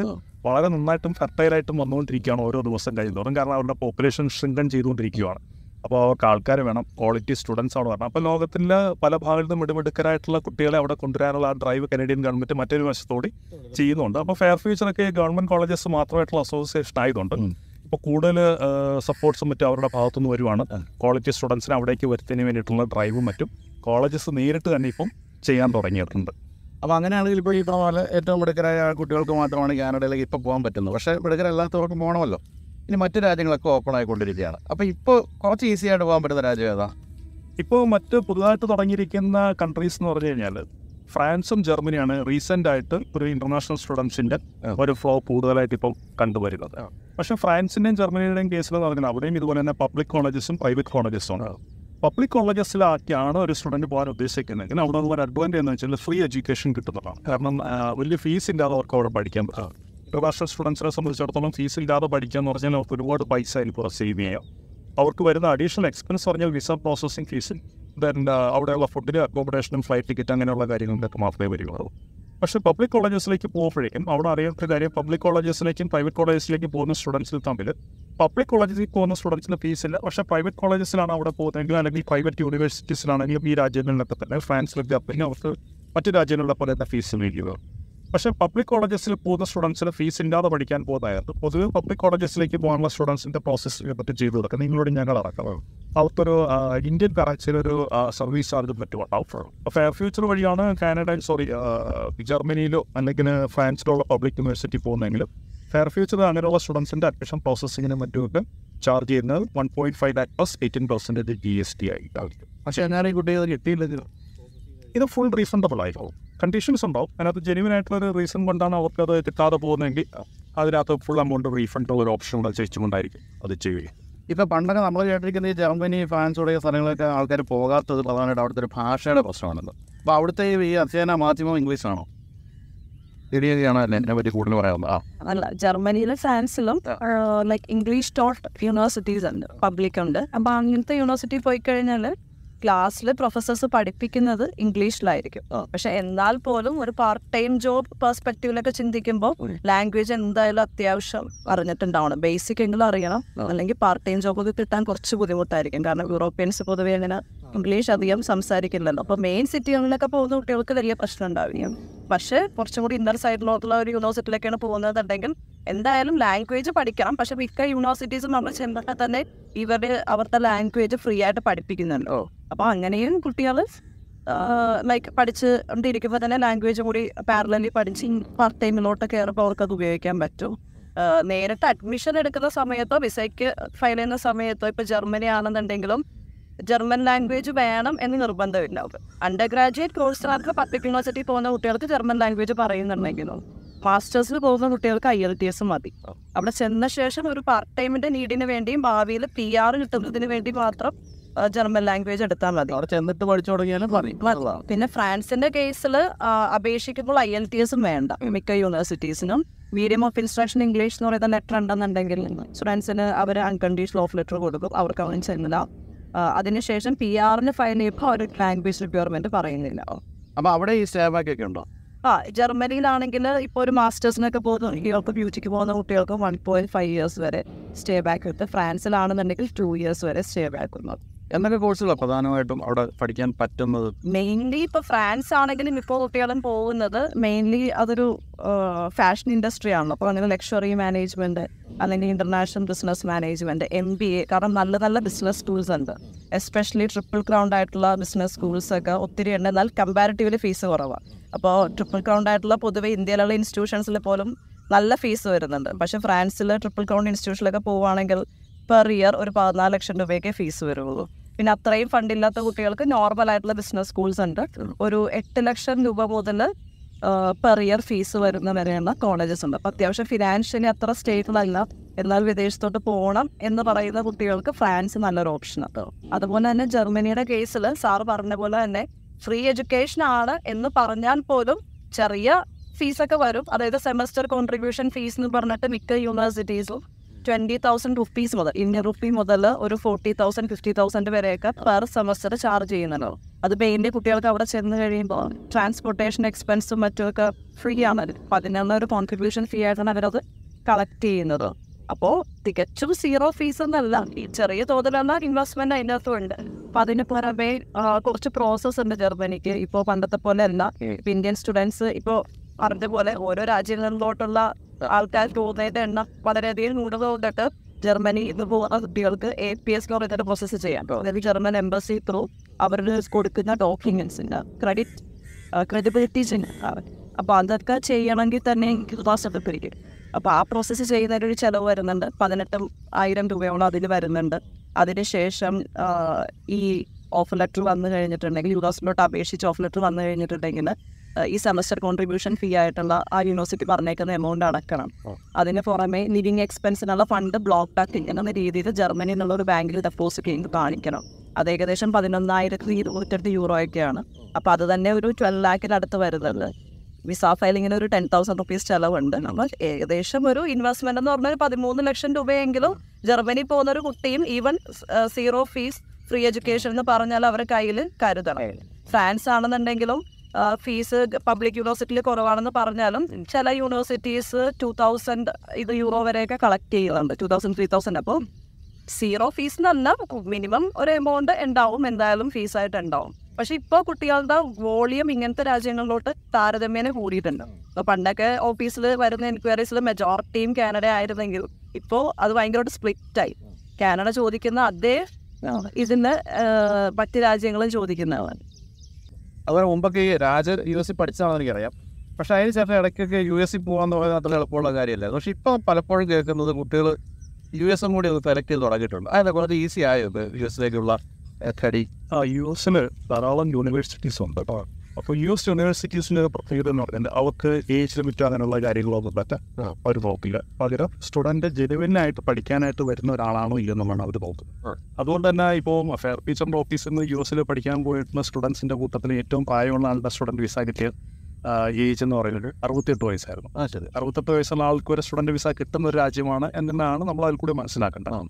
വളരെ നന്നായിട്ടും ഫെർട്ടൈലായിട്ടും വന്നുകൊണ്ടിരിക്കുകയാണ് ഓരോ ദിവസം കഴിയുന്നതോറും കാരണം അവരുടെ പോപ്പുലേഷൻ ശൃംഖൻ ചെയ്തുകൊണ്ടിരിക്കുകയാണ് അപ്പോൾ അവർക്ക് ആൾക്കാർ വേണം ക്വാളിറ്റി സ്റ്റുഡൻസ് ആണ് പറഞ്ഞത് അപ്പോൾ ലോകത്തിലെ പല ഭാഗത്തു നിന്നും ഇടമിടുക്കരായിട്ടുള്ള കുട്ടികളെ അവിടെ കൊണ്ടുവരാനുള്ള ആ ഡ്രൈവ് കനേഡിയൻ ഗവൺമെൻറ് മറ്റൊരു വശത്തോടി ചെയ്യുന്നുണ്ട് അപ്പോൾ ഫെയർ ഫ്യൂച്ചറൊക്കെ ഗവൺമെൻറ് കോളേജസ് മാത്രമായിട്ടുള്ള അസോസിയേഷൻ ആയതുകൊണ്ട് ഇപ്പോൾ കൂടുതൽ സപ്പോർട്ട്സും മറ്റും അവരുടെ ഭാഗത്തുനിന്ന് വരുവാണ് ക്വാളിറ്റി സ്റ്റുഡൻസിനെ അവിടേക്ക് വരുത്തിന് വേണ്ടിയിട്ടുള്ള ഡ്രൈവും മറ്റും കോളേജസ് നേരിട്ട് തന്നെ ഇപ്പം ചെയ്യാൻ തുടങ്ങിയിട്ടുണ്ട്
അപ്പോൾ അങ്ങനെയാണെങ്കിൽ ഇപ്പോൾ ഈ പ്രാവശ്യം പോലെ ഏറ്റവും മിടുക്കരായ കുട്ടികൾക്ക് മാത്രമാണ് കാനഡയിലേക്ക് ഇപ്പോൾ പോകാൻ പറ്റുന്നത് പക്ഷേ മിടുക്കരല്ലാത്തവർക്ക് പോകണമല്ലോ ഇനി മറ്റു രാജ്യങ്ങളൊക്കെ ഓപ്പൺ ആയിക്കൊണ്ടിരിക്കുകയാണ് അപ്പോൾ ഇപ്പോൾ കുറച്ച് ഈസി ആയിട്ട് പോകാൻ പറ്റുന്ന രാജ്യം ഏതാ ഇപ്പോൾ മറ്റ് പുതുതായിട്ട് തുടങ്ങിയിരിക്കുന്ന കൺട്രീസ്
എന്ന് പറഞ്ഞു കഴിഞ്ഞാൽ ഫ്രാൻസും ജർമ്മനിയാണ് റീസെൻ്റ് ആയിട്ട് ഒരു ഇന്റർനാഷണൽ സ്റ്റുഡൻസിൻ്റെ ഒരു ഫ്ലോ കൂടുതലായിട്ട് ഇപ്പോൾ കണ്ടുവരുന്നത് പക്ഷേ ഫ്രാൻസിൻ്റെയും ജർമ്മനിയുടെയും കേസിൽ എന്ന് പറഞ്ഞാൽ അവിടെയും ഇതുപോലെ തന്നെ പബ്ലിക് കോളേജസും പ്രൈവറ്റ് കോളേജസും ഉണ്ട് പബ്ലിക് കോളേജസിലാക്കിയാണ് ഒരു സ്റ്റുഡൻറ്റ് പോകാൻ ഉദ്ദേശിക്കുന്നതെങ്കിൽ അവിടെ ഒരു അഡ്വാൻറ്റേജ് എന്ന് വെച്ചാൽ ഫ്രീ എഡ്യൂക്കേഷൻ കിട്ടുന്നതാണ് കാരണം വലിയ ഫീസ് ഇല്ലാതെ അവർക്ക് അവിടെ പഠിക്കാൻ പറ്റും ഇൻ്റർനാഷണൽ സ്റ്റുഡൻസിനെ സംബന്ധിച്ചിടത്തോളം ഫീസ് ഇല്ലാതെ പഠിക്കുക എന്ന് പറഞ്ഞാൽ അവർക്ക് ഒരുപാട് പൈസ കുറച്ച് സേവ് ചെയ്യാം അവർക്ക് വരുന്ന അഡീഷണൽ എക്സ്പെൻസ് പറഞ്ഞാൽ വിസ പ്രോസസ്സിംഗ് ഫീസിൽ ദെൻ അവിടെയുള്ള ഫുഡിന് അക്കോമഡേഷനും ഫ്ലൈറ്റ് ടിക്കറ്റ് അങ്ങനെയുള്ള കാര്യങ്ങളൊക്കെ മാത്രമേ വരികയുള്ളൂ പക്ഷേ പബ്ലിക് കോളേജസിലേക്ക് പോകുമ്പോഴേക്കും അവിടെ അറിയാത്ത കാര്യം പബ്ലിക് കോളേജസിലേക്കും പ്രൈവറ്റ് കോളേജസിലേക്കും പോകുന്ന സ്റ്റുഡൻസിൽ തമ്മിൽ പബ്ലിക് കോളേജിൽ പോകുന്ന സ്റ്റുഡൻസിന് ഇല്ല പക്ഷേ പ്രൈവറ്റ് കോളേജസിലാണ് അവിടെ പോകുന്നതെങ്കിൽ അല്ലെങ്കിൽ പ്രൈവറ്റ് യൂണിവേഴ്സിറ്റീസിലാണെങ്കിലും ഈ രാജ്യങ്ങളിലൊക്കെ തന്നെ ഫ്രാൻസിലൊക്കെ അപ്പം അവർക്ക് മറ്റു രാജ്യങ്ങളിലെ പോലെ തന്നെ ഫീസ് മേടിക്കുക പക്ഷെ പബ്ലിക് കോളേജസിൽ പോകുന്ന സ്റ്റുഡൻസിന് ഫീസ് ഇല്ലാതെ പഠിക്കാൻ പോകുന്നതായിരുന്നു പൊതുവെ പബ്ലിക് കോളേജസിലേക്ക് പോകാനുള്ള സ്റ്റുഡൻസിൻ്റെ പ്രോസസ്സിനെ പറ്റി ചെയ്തു കൊടുക്കുക നിങ്ങളോട് ഞങ്ങൾ അടക്കം അവർക്കൊരു ഇന്ത്യൻ കറൻസിയിൽ ഒരു സർവീസ് ചാർജ് പറ്റുമുണ്ടാവും ഫെയർ ഫ്യൂച്ചർ വഴിയാണ് കാനഡ സോറി ജർമ്മനിയിലോ അല്ലെങ്കിൽ ഫ്രാൻസിലുള്ള പബ്ലിക് യൂണിവേഴ്സിറ്റി പോകുന്നെങ്കിലും ഫെയർ ഫ്യൂച്ചർ അങ്ങനെയുള്ള സ്റ്റുഡൻസിൻ്റെ അഡ്മിഷൻ പ്രോസസ്സിങ്ങിനും മറ്റുമൊക്കെ ചാർജ് ചെയ്യുന്നത് one point five lakh plus eighteen percentage G S T ആയിട്ടായിരിക്കും പക്ഷേ ഞാനീ കുട്ടികൾ കുട്ടി ഇത് ഫുൾ റീസണ്ടബിൾ ആയിക്കോളും കണ്ടീഷൻസ് ഉണ്ടാവും അതിനകത്ത് ജെനുവിൻ ആയിട്ടുള്ള ഒരു റീസൺ കൊണ്ടാണ് അവർക്ക് അത് കിട്ടാതെ പോകുന്നതെങ്കിൽ
അതിനകത്ത് ഫുൾ എമൗണ്ട് റീഫണ്ട് ഉള്ള ഒരു ഓപ്ഷൻ കൂടെ ചോദിച്ചുകൊണ്ടായിരിക്കും അത് ചെയ്യുക ഇപ്പം പണ്ടൊക്കെ നമ്മൾ കേട്ടിരിക്കുന്ന ഈ ജർമ്മനി ഫ്രാൻസ് തുടങ്ങിയ സ്ഥലങ്ങളൊക്കെ ആൾക്കാർ പോകാത്തത് പ്രധാനമായിട്ട് അവിടുത്തെ ഒരു ഭാഷയുടെ പ്രശ്നമാണല്ലോ അപ്പോൾ അവിടുത്തെ ഈ അധ്യയന മാധ്യമം ഇംഗ്ലീഷാണോ ഇടിയാണ് എന്നെ കൂടുതൽ ആ
അല്ല ജർമ്മനിയിലും ഫ്രാൻസിലും ലൈക് ഇംഗ്ലീഷ് ടോട്ട് യൂണിവേഴ്സിറ്റീസ് ഉണ്ട് പബ്ലിക് ഉണ്ട് അപ്പോൾ അങ്ങനത്തെ യൂണിവേഴ്സിറ്റി പോയി കഴിഞ്ഞാൽ ക്ലാസ്സിൽ പ്രൊഫസേഴ്സ് പഠിപ്പിക്കുന്നത് ഇംഗ്ലീഷിലായിരിക്കും പക്ഷെ എന്നാൽ പോലും ഒരു പാർട്ട് ടൈം ജോബ് പെർസ്പെക്റ്റീവിലൊക്കെ ചിന്തിക്കുമ്പോൾ ലാംഗ്വേജ് എന്തായാലും അത്യാവശ്യം അറിഞ്ഞിട്ടുണ്ടാവണം ബേസിക് എങ്കിലും അറിയണം അല്ലെങ്കിൽ പാർട്ട് ടൈം ജോബൊക്കെ കിട്ടാൻ കുറച്ച് ബുദ്ധിമുട്ടായിരിക്കും കാരണം യൂറോപ്യൻസ് പൊതുവെ അങ്ങനെ ഇംഗ്ലീഷ് അധികം സംസാരിക്കില്ലല്ലോ അപ്പോൾ മെയിൻ സിറ്റികളിലൊക്കെ പോകുന്ന കുട്ടികൾക്ക് വലിയ പ്രശ്നം ഉണ്ടാവില്ല പക്ഷേ കുറച്ചും കൂടി ഇന്നർ സൈഡിലോട്ടുള്ള ഒരു യൂണിവേഴ്സിറ്റിയിലേക്കാണ് പോകുന്നതെന്നുണ്ടെങ്കിൽ എന്തായാലും ലാംഗ്വേജ് പഠിക്കണം പക്ഷെ മിക്ക യൂണിവേഴ്സിറ്റീസും നമ്മൾ ചെന്നിട്ട് തന്നെ ഇവർ അവരുടെ ലാംഗ്വേജ് ഫ്രീ ആയിട്ട് പഠിപ്പിക്കുന്നുണ്ട് അപ്പോൾ അങ്ങനെയും കുട്ടികൾ ലൈക്ക് പഠിച്ച് കൊണ്ടിരിക്കുമ്പോൾ തന്നെ ലാംഗ്വേജ് കൂടി പാരലി പഠിച്ച് പാർട്ട് ടൈമിലോട്ട് കയറുമ്പോൾ അത് ഉപയോഗിക്കാൻ പറ്റും നേരിട്ട് അഡ്മിഷൻ എടുക്കുന്ന സമയത്തോ വിസയ്ക്ക് ഫയൽ ചെയ്യുന്ന സമയത്തോ ഇപ്പോൾ ജർമ്മനി ആണെന്നുണ്ടെങ്കിലും ജർമ്മൻ ലാംഗ്വേജ് വേണം എന്ന് നിർബന്ധമില്ല അണ്ടർ ഗ്രാജുവേറ്റ് കോഴ്സുകാർക്ക് പബ്ലിക് യൂണിവേഴ്സിറ്റി പോകുന്ന കുട്ടികൾക്ക് ജർമ്മൻ ലാംഗ്വേജ് പറയുന്നുണ്ടെങ്കിലും മാസ്റ്റേഴ്സിൽ പോകുന്ന കുട്ടികൾക്ക് ഐ എൽ ടി എസ് മതി അവിടെ ചെന്ന ശേഷം ഒരു പാർട്ട് ടൈമിന്റെ നീഡിന് വേണ്ടിയും ഭാവിയിൽ പി ആർ കിട്ടുന്നതിന് വേണ്ടി മാത്രം ജർമ്മൻ ലാംഗ്വേജ് എടുത്താൽ മതി അവിടെ ചെന്നിട്ട് പഠിച്ചു തുടങ്ങിയാലും പറയും പിന്നെ ഫ്രാൻസിന്റെ കേസിൽ അപേക്ഷിക്കുമ്പോൾ ഐ എൽ ടി എസും വേണ്ട മിക്ക യൂണിവേഴ്സിറ്റീസിനും മീഡിയം ഓഫ് ഇൻസ്ട്രക്ഷൻ ഇംഗ്ലീഷ് എന്ന് പറയുന്ന ലെറ്റർ ഉണ്ടെന്നുണ്ടെങ്കിൽ സ്റ്റുഡൻസിന് അവർ അൺകണ്ടീഷണൽ ഓഫ് ലെറ്റർ കൊടുക്കും അവർക്ക് അവൻ ചെന്നില്ല അതിനുശേഷം പി ആറിന് ഫയൽ ചെയ്യുമ്പോൾ അവർ ലാംഗ്വേജ് റിക്വയർമെന്റ് പറയുന്നില്ല അപ്പൊ അവിടെ ഈ ഒക്കെ ഉണ്ടോ ആ ജർമ്മനിയിലാണെങ്കിൽ ഇപ്പോൾ ഒരു മാസ്റ്റേഴ്സിനൊക്കെ പോകുന്ന കുട്ടികൾക്ക് ബ്യൂട്ടിക്ക് പോകുന്ന കുട്ടികൾക്ക് വൺ പോയിന്റ് ഫൈവ് ഇയേഴ്സ് വരെ സ്റ്റേ ബാക്ക് കിട്ടും ഫ്രാൻസിലാണെന്നുണ്ടെങ്കിൽ ടു ഇയേഴ്സ് വരെ സ്റ്റേ ബാക്ക് വന്നത്
എന്തൊക്കെ കോഴ്സുകളാണ് പ്രധാനമായിട്ടും അവിടെ പഠിക്കാൻ പറ്റുന്നത്
മെയിൻലി ഇപ്പൊ ഫ്രാൻസ് ആണെങ്കിലും ഇപ്പോൾ കുട്ടികളും പോകുന്നത് മെയിൻലി അതൊരു ഫാഷൻ ഇൻഡസ്ട്രി ആണല്ലോ അപ്പോൾ അങ്ങനെ ലക്ഷറി മാനേജ്മെന്റ് അല്ലെങ്കിൽ international business management M B A കാരണം നല്ല നല്ല ബിസിനസ് സ്കൂൾസ് ഉണ്ട് എസ്പെഷ്യലി ട്രിപ്പിൾ ക്രൗണ്ട് ആയിട്ടുള്ള ബിസിനസ് സ്കൂൾസ് ഒക്കെ ഒത്തിരി ഉണ്ട് എന്നാൽ കമ്പാരിറ്റീവ്ലി ഫീസ് കുറവാണ് അപ്പോൾ ട്രിപ്പിൾ ക്രൗണ്ട് ആയിട്ടുള്ള പൊതുവെ ഇന്ത്യയിലുള്ള ഇൻസ്റ്റിറ്റ്യൂഷൻസിൽ പോലും നല്ല ഫീസ് വരുന്നുണ്ട് പക്ഷേ ഫ്രാൻസിൽ ട്രിപ്പിൾ ക്രൗണ്ട് ഇൻസ്റ്റിറ്റ്യൂഷനിലൊക്കെ പോവുകയാണെങ്കിൽ പെർ ഇയർ ഒരു പതിനാല് ലക്ഷം രൂപയൊക്കെ ഫീസ് വരുള്ളൂ പിന്നെ അത്രയും ഫണ്ടില്ലാത്ത കുട്ടികൾക്ക് നോർമൽ ആയിട്ടുള്ള ബിസിനസ് സ്കൂൾസ് ഉണ്ട് ഒരു എട്ട് ലക്ഷം രൂപ മുതൽ പെർ ഇയർ ഫീസ് വരുന്ന വരെയുള്ള കോളേജസ് ഉണ്ട് അപ്പം അത്യാവശ്യം ഫിനാൻഷ്യലി അത്ര സ്റ്റേബിൾ അല്ല എന്നാൽ വിദേശത്തോട്ട് പോകണം എന്ന് പറയുന്ന കുട്ടികൾക്ക് ഫ്രാൻസ് നല്ലൊരു ഓപ്ഷൻ അത് അതുപോലെ തന്നെ ജർമ്മനിയുടെ കേസിൽ സാറ് പറഞ്ഞ പോലെ തന്നെ ഫ്രീ എഡ്യൂക്കേഷൻ ആണ് എന്ന് പറഞ്ഞാൽ പോലും ചെറിയ ഫീസൊക്കെ വരും അതായത് സെമസ്റ്റർ കോൺട്രിബ്യൂഷൻ ഫീസ് എന്ന് പറഞ്ഞിട്ട് മിക്ക യൂണിവേഴ്സിറ്റീസും ട്വൻറ്റി തൗസൻഡ് റുപ്പീസ് മുതൽ ഇന്ത്യൻ റുപ്പി മുതൽ ഒരു ഫോർട്ടി തൗസൻഡ് ഫിഫ്റ്റി തൗസൻഡ് വരെയൊക്കെ പെർ സെമസ്റ്റർ ചാർജ് ചെയ്യുന്നുണ്ടോ അത് ഇന്ത്യ കുട്ടികൾക്ക് അവിടെ ചെന്ന് കഴിയുമ്പോൾ ട്രാൻസ്പോർട്ടേഷൻ എക്സ്പെൻസും മറ്റുമൊക്കെ ഫ്രീ ആണ് അപ്പം അതിനുള്ള ഒരു കോൺട്രിബ്യൂഷൻ ഫീ ആയിട്ടാണ് അവരത് കളക്ട് ചെയ്യുന്നത് അപ്പോൾ തികച്ചും സീറോ ഫീസ് എന്നല്ല ഈ ചെറിയ തോതിലുള്ള ഇൻവെസ്റ്റ്മെൻറ്റ് അതിൻ്റെ ഉണ്ട് അപ്പം അതിന് പുറമെ കുറച്ച് പ്രോസസ്സ് ഉണ്ട് ജർമ്മനിക്ക് ഇപ്പോൾ പണ്ടത്തെ പോലെ അല്ല ഇന്ത്യൻ സ്റ്റുഡൻസ് ഇപ്പോൾ പറഞ്ഞതുപോലെ പോലെ ഓരോ രാജ്യങ്ങളിലോട്ടുള്ള ആൾക്കാർ തോന്നിയത് എണ്ണം വളരെയധികം കൂടുതൽ കൊണ്ടിട്ട് ജർമ്മനി ഇന്ന് പോകുന്ന കുട്ടികൾക്ക് എ പി എസ് എന്ന് പറയുന്നത് പ്രോസസ്സ് ചെയ്യാൻ അതായത് ജർമ്മൻ എംബസി ത്രൂ അവരുടെ കൊടുക്കുന്ന ഉണ്ട് ക്രെഡിറ്റ് ക്രെഡിബിലിറ്റീസിന് അപ്പോൾ അതൊക്കെ ചെയ്യണമെങ്കിൽ തന്നെ എനിക്ക് ക്ലാസ് പിരിക്കും അപ്പോൾ ആ പ്രോസസ്സ് ചെയ്യുന്നതിനൊരു ചിലവ് വരുന്നുണ്ട് പതിനെട്ട് ആയിരം രൂപയോളം അതിൽ വരുന്നുണ്ട് അതിനുശേഷം ഈ ഓഫർ ലെറ്റർ വന്നു കഴിഞ്ഞിട്ടുണ്ടെങ്കിൽ യുദാസിലോട്ട് അപേക്ഷിച്ച് ഓഫർ ലെറ്റർ വന്നു കഴിഞ്ഞിട്ടുണ്ടെങ്കിൽ ഈ സെമസ്റ്റർ കോൺട്രിബ്യൂഷൻ ഫീ ആയിട്ടുള്ള ആ യൂണിവേഴ്സിറ്റി പറഞ്ഞേക്കുന്ന എമൗണ്ട് അടക്കണം അതിന് പുറമെ ലിവിങ് എക്സ്പെൻസിനുള്ള ഫണ്ട് ബ്ലോക്ക് ടാക്കിങ് എന്ന രീതിയിൽ ജർമ്മനിയിൽ നിന്നുള്ള ഒരു ബാങ്കിൽ ഡെപ്പോസിറ്റ് ചെയ്ത് കാണിക്കണം അത് ഏകദേശം പതിനൊന്നായിരത്തി ഇരുന്നൂറ്റെട്ട് യൂറോയൊക്കെയാണ് അപ്പോൾ അത് തന്നെ ഒരു ട്വൽവ് ലാക്കിനടുത്ത് വരുന്നുണ്ട് വിസ ഫയലിങ്ങിന് ഒരു ടെൻ തൗസൻഡ് റുപ്പീസ് ചിലവുണ്ട് നമ്മൾ ഏകദേശം ഒരു ഇൻവെസ്റ്റ്മെന്റ് എന്ന് പറഞ്ഞാൽ പതിമൂന്ന് ലക്ഷം രൂപയെങ്കിലും ജർമ്മനി പോകുന്ന ഒരു കുട്ടിയും even zero fees free education എന്ന് പറഞ്ഞാൽ അവരുടെ കയ്യിൽ കരുതണം ഫ്രാൻസ് ആണെന്നുണ്ടെങ്കിലും ഫീസ് പബ്ലിക് യൂണിവേഴ്സിറ്റിയിൽ കുറവാണെന്ന് പറഞ്ഞാലും ചില യൂണിവേഴ്സിറ്റീസ് ടു തൗസൻഡ് ഇത് യൂറോ വരെയൊക്കെ കളക്ട് ചെയ്യുന്നുണ്ട് ടു തൗസൻഡ് ത്രീ തൗസൻഡ് അപ്പോൾ സീറോ ഫീസ് എന്നല്ല മിനിമം ഒരു എമൗണ്ട് ഉണ്ടാവും എന്തായാലും ഫീസായിട്ട് ഉണ്ടാവും പക്ഷെ ഇപ്പോൾ കുട്ടികളുടെ വോളിയം ഇങ്ങനത്തെ രാജ്യങ്ങളിലോട്ട് താരതമ്യേന കൂടിയിട്ടുണ്ട് അപ്പോൾ പണ്ടൊക്കെ ഓഫീസിൽ വരുന്ന എൻക്വയറീസിൽ മെജോറിറ്റിയും കാനഡ ആയിരുന്നെങ്കിൽ ഇപ്പോൾ അത് ഭയങ്കരമായിട്ട് സ്പ്ലിറ്റായി കാനഡ ചോദിക്കുന്ന അതേ ഇതിന് മറ്റ് രാജ്യങ്ങളും ചോദിക്കുന്നതാണ്
അതുപോലെ മുമ്പൊക്കെ ഈ രാജ യു എസ് സി പഠിച്ചതാണെന്ന് എനിക്കറിയാം പക്ഷെ അതിന് ശേഷം ഇടയ്ക്കൊക്കെ യു എസ് സി പോകാന്ന് പറയുന്നത് അത്ര എളുപ്പമുള്ള കാര്യമല്ലായിരുന്നു പക്ഷെ ഇപ്പം പലപ്പോഴും കേൾക്കുന്നത് കുട്ടികൾ യു എസും കൂടി ഒന്ന് സെലക്ട് ചെയ്ത് തുടങ്ങിയിട്ടുണ്ട് അതിനെ കുറച്ച് ഈസി ആയത് യു എസിലേക്കുള്ള സ്റ്റഡി യു എസിന് ധാരാളം യൂണിവേഴ്സിറ്റീസ് ഉണ്ട്
അപ്പോൾ യു എസ് യൂണിവേഴ്സിറ്റീസിൻ്റെ പ്രത്യേകത എന്ന് പറയുന്നത് അവർക്ക് ഏജ് ലിമിറ്റ് അങ്ങനെയുള്ള കാര്യങ്ങളൊന്നും പറ്റാൻ അവർ നോക്കില്ല പകരം സ്റ്റുഡൻറ്റ് ജെനുവിനായിട്ട് പഠിക്കാനായിട്ട് വരുന്ന ഒരാളാണോ ഇല്ലെന്നുമാണ് അവർ നോക്കുന്നത് അതുകൊണ്ട് തന്നെ ഇപ്പോൾ ഫെയർ ടീച്ചറിൻ്റെ ഓഫീസിൽ നിന്ന് യു എസിൽ പഠിക്കാൻ പോയിട്ടുള്ള സ്റ്റുഡൻസിൻ്റെ കൂട്ടത്തിൽ ഏറ്റവും പ്രായമുള്ള ആളുടെ സ്റ്റുഡൻറ്റ് വിസ കിട്ടിയ ഏജ് എന്ന് പറയുന്നത് അറുപത്തെട്ട് വയസ്സായിരുന്നു ആ ശരി അറുപത്തെട്ട് വയസ്സുള്ള ആൾക്ക് ഒരു സ്റ്റുഡൻറ്റ് വിസ കിട്ടുന്ന ഒരു രാജ്യമാണ് എന്നാണ് നമ്മൾ അതിൽ കൂടി മനസ്സിലാക്കേണ്ടത്